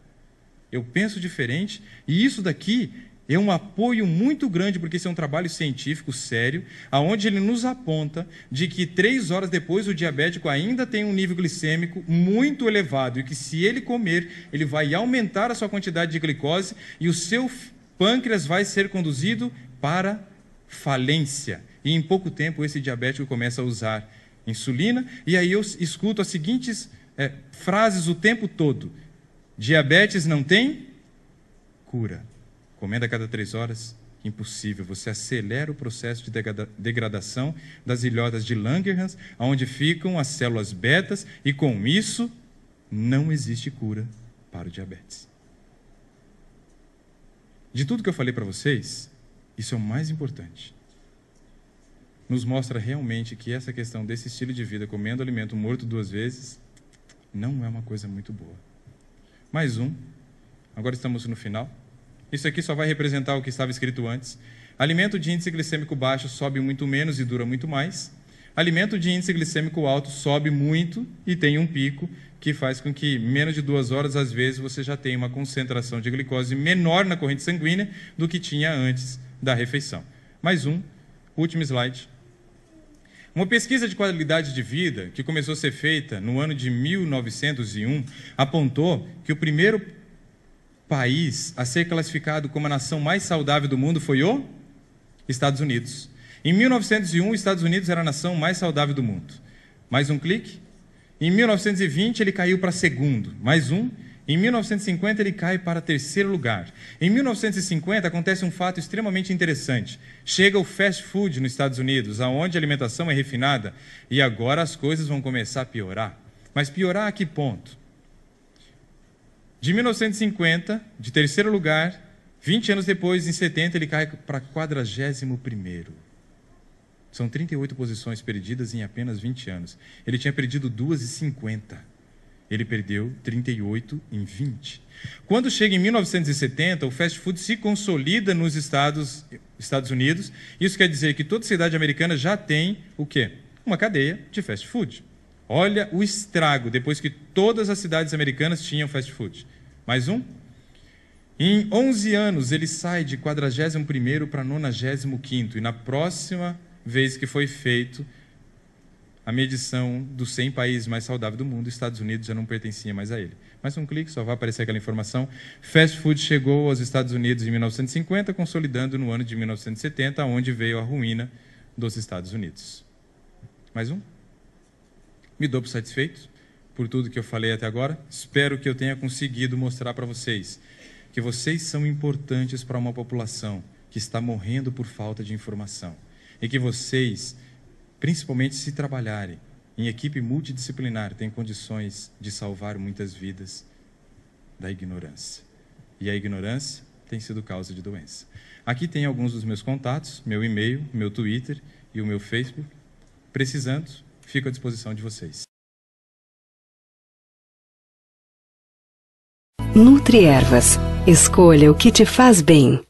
Speaker 1: eu penso diferente, e isso daqui é um apoio muito grande, porque esse é um trabalho científico sério, aonde ele nos aponta de que três horas depois o diabético ainda tem um nível glicêmico muito elevado, e que se ele comer, ele vai aumentar a sua quantidade de glicose e o seu pâncreas vai ser conduzido para falência. E em pouco tempo esse diabético começa a usar insulina, e aí eu escuto as seguintes é, frases o tempo todo. Diabetes não tem cura. Comendo a cada três horas, impossível. Você acelera o processo de degradação das ilhotas de Langerhans, onde ficam as células betas, e com isso não existe cura para o diabetes. De tudo que eu falei para vocês, isso é o mais importante. Nos mostra realmente que essa questão desse estilo de vida, comendo alimento morto duas vezes, não é uma coisa muito boa. Mais um. Agora estamos no final. Isso aqui só vai representar o que estava escrito antes. Alimento de índice glicêmico baixo sobe muito menos e dura muito mais. Alimento de índice glicêmico alto sobe muito e tem um pico que faz com que menos de duas horas, às vezes, você já tenha uma concentração de glicose menor na corrente sanguínea do que tinha antes da refeição. Mais um, último slide. Uma pesquisa de qualidade de vida que começou a ser feita no ano de 1901 apontou que o primeiro país a ser classificado como a nação mais saudável do mundo foi o Estados Unidos. Em 1901, os Estados Unidos era a nação mais saudável do mundo. Mais um clique. Em 1920, ele caiu para segundo. Mais um. Em 1950, ele cai para terceiro lugar. Em 1950, acontece um fato extremamente interessante. Chega o fast food nos Estados Unidos, aonde a alimentação é refinada, e agora as coisas vão começar a piorar. Mas piorar a que ponto? De 1950, de terceiro lugar, 20 anos depois, em 70, ele cai para 41. São 38 posições perdidas em apenas 20 anos. Ele tinha perdido 2,50. Ele perdeu 38 em 20. Quando chega em 1970, o fast food se consolida nos Estados, Estados Unidos. Isso quer dizer que toda cidade americana já tem o quê? Uma cadeia de fast food. Olha o estrago depois que todas as cidades americanas tinham fast food. Mais um? Em 11 anos, ele sai de 41º para 95º e na próxima vez que foi feito, a medição dos 100 países mais saudáveis do mundo, Estados Unidos já não pertencia mais a ele. Mais um clique, só vai aparecer aquela informação. Fast food chegou aos Estados Unidos em 1950, consolidando no ano de 1970, onde veio a ruína dos Estados Unidos. Mais um? Me dou por satisfeito por tudo que eu falei até agora. Espero que eu tenha conseguido mostrar para vocês que vocês são importantes para uma população que está morrendo por falta de informação e que vocês principalmente se trabalharem em equipe multidisciplinar, têm condições de salvar muitas vidas da ignorância. E a ignorância tem sido causa de doença. Aqui tem alguns dos meus contatos, meu e-mail, meu Twitter e o meu Facebook. Precisando, fico à disposição de vocês. Nutri Ervas. Escolha o que te faz bem.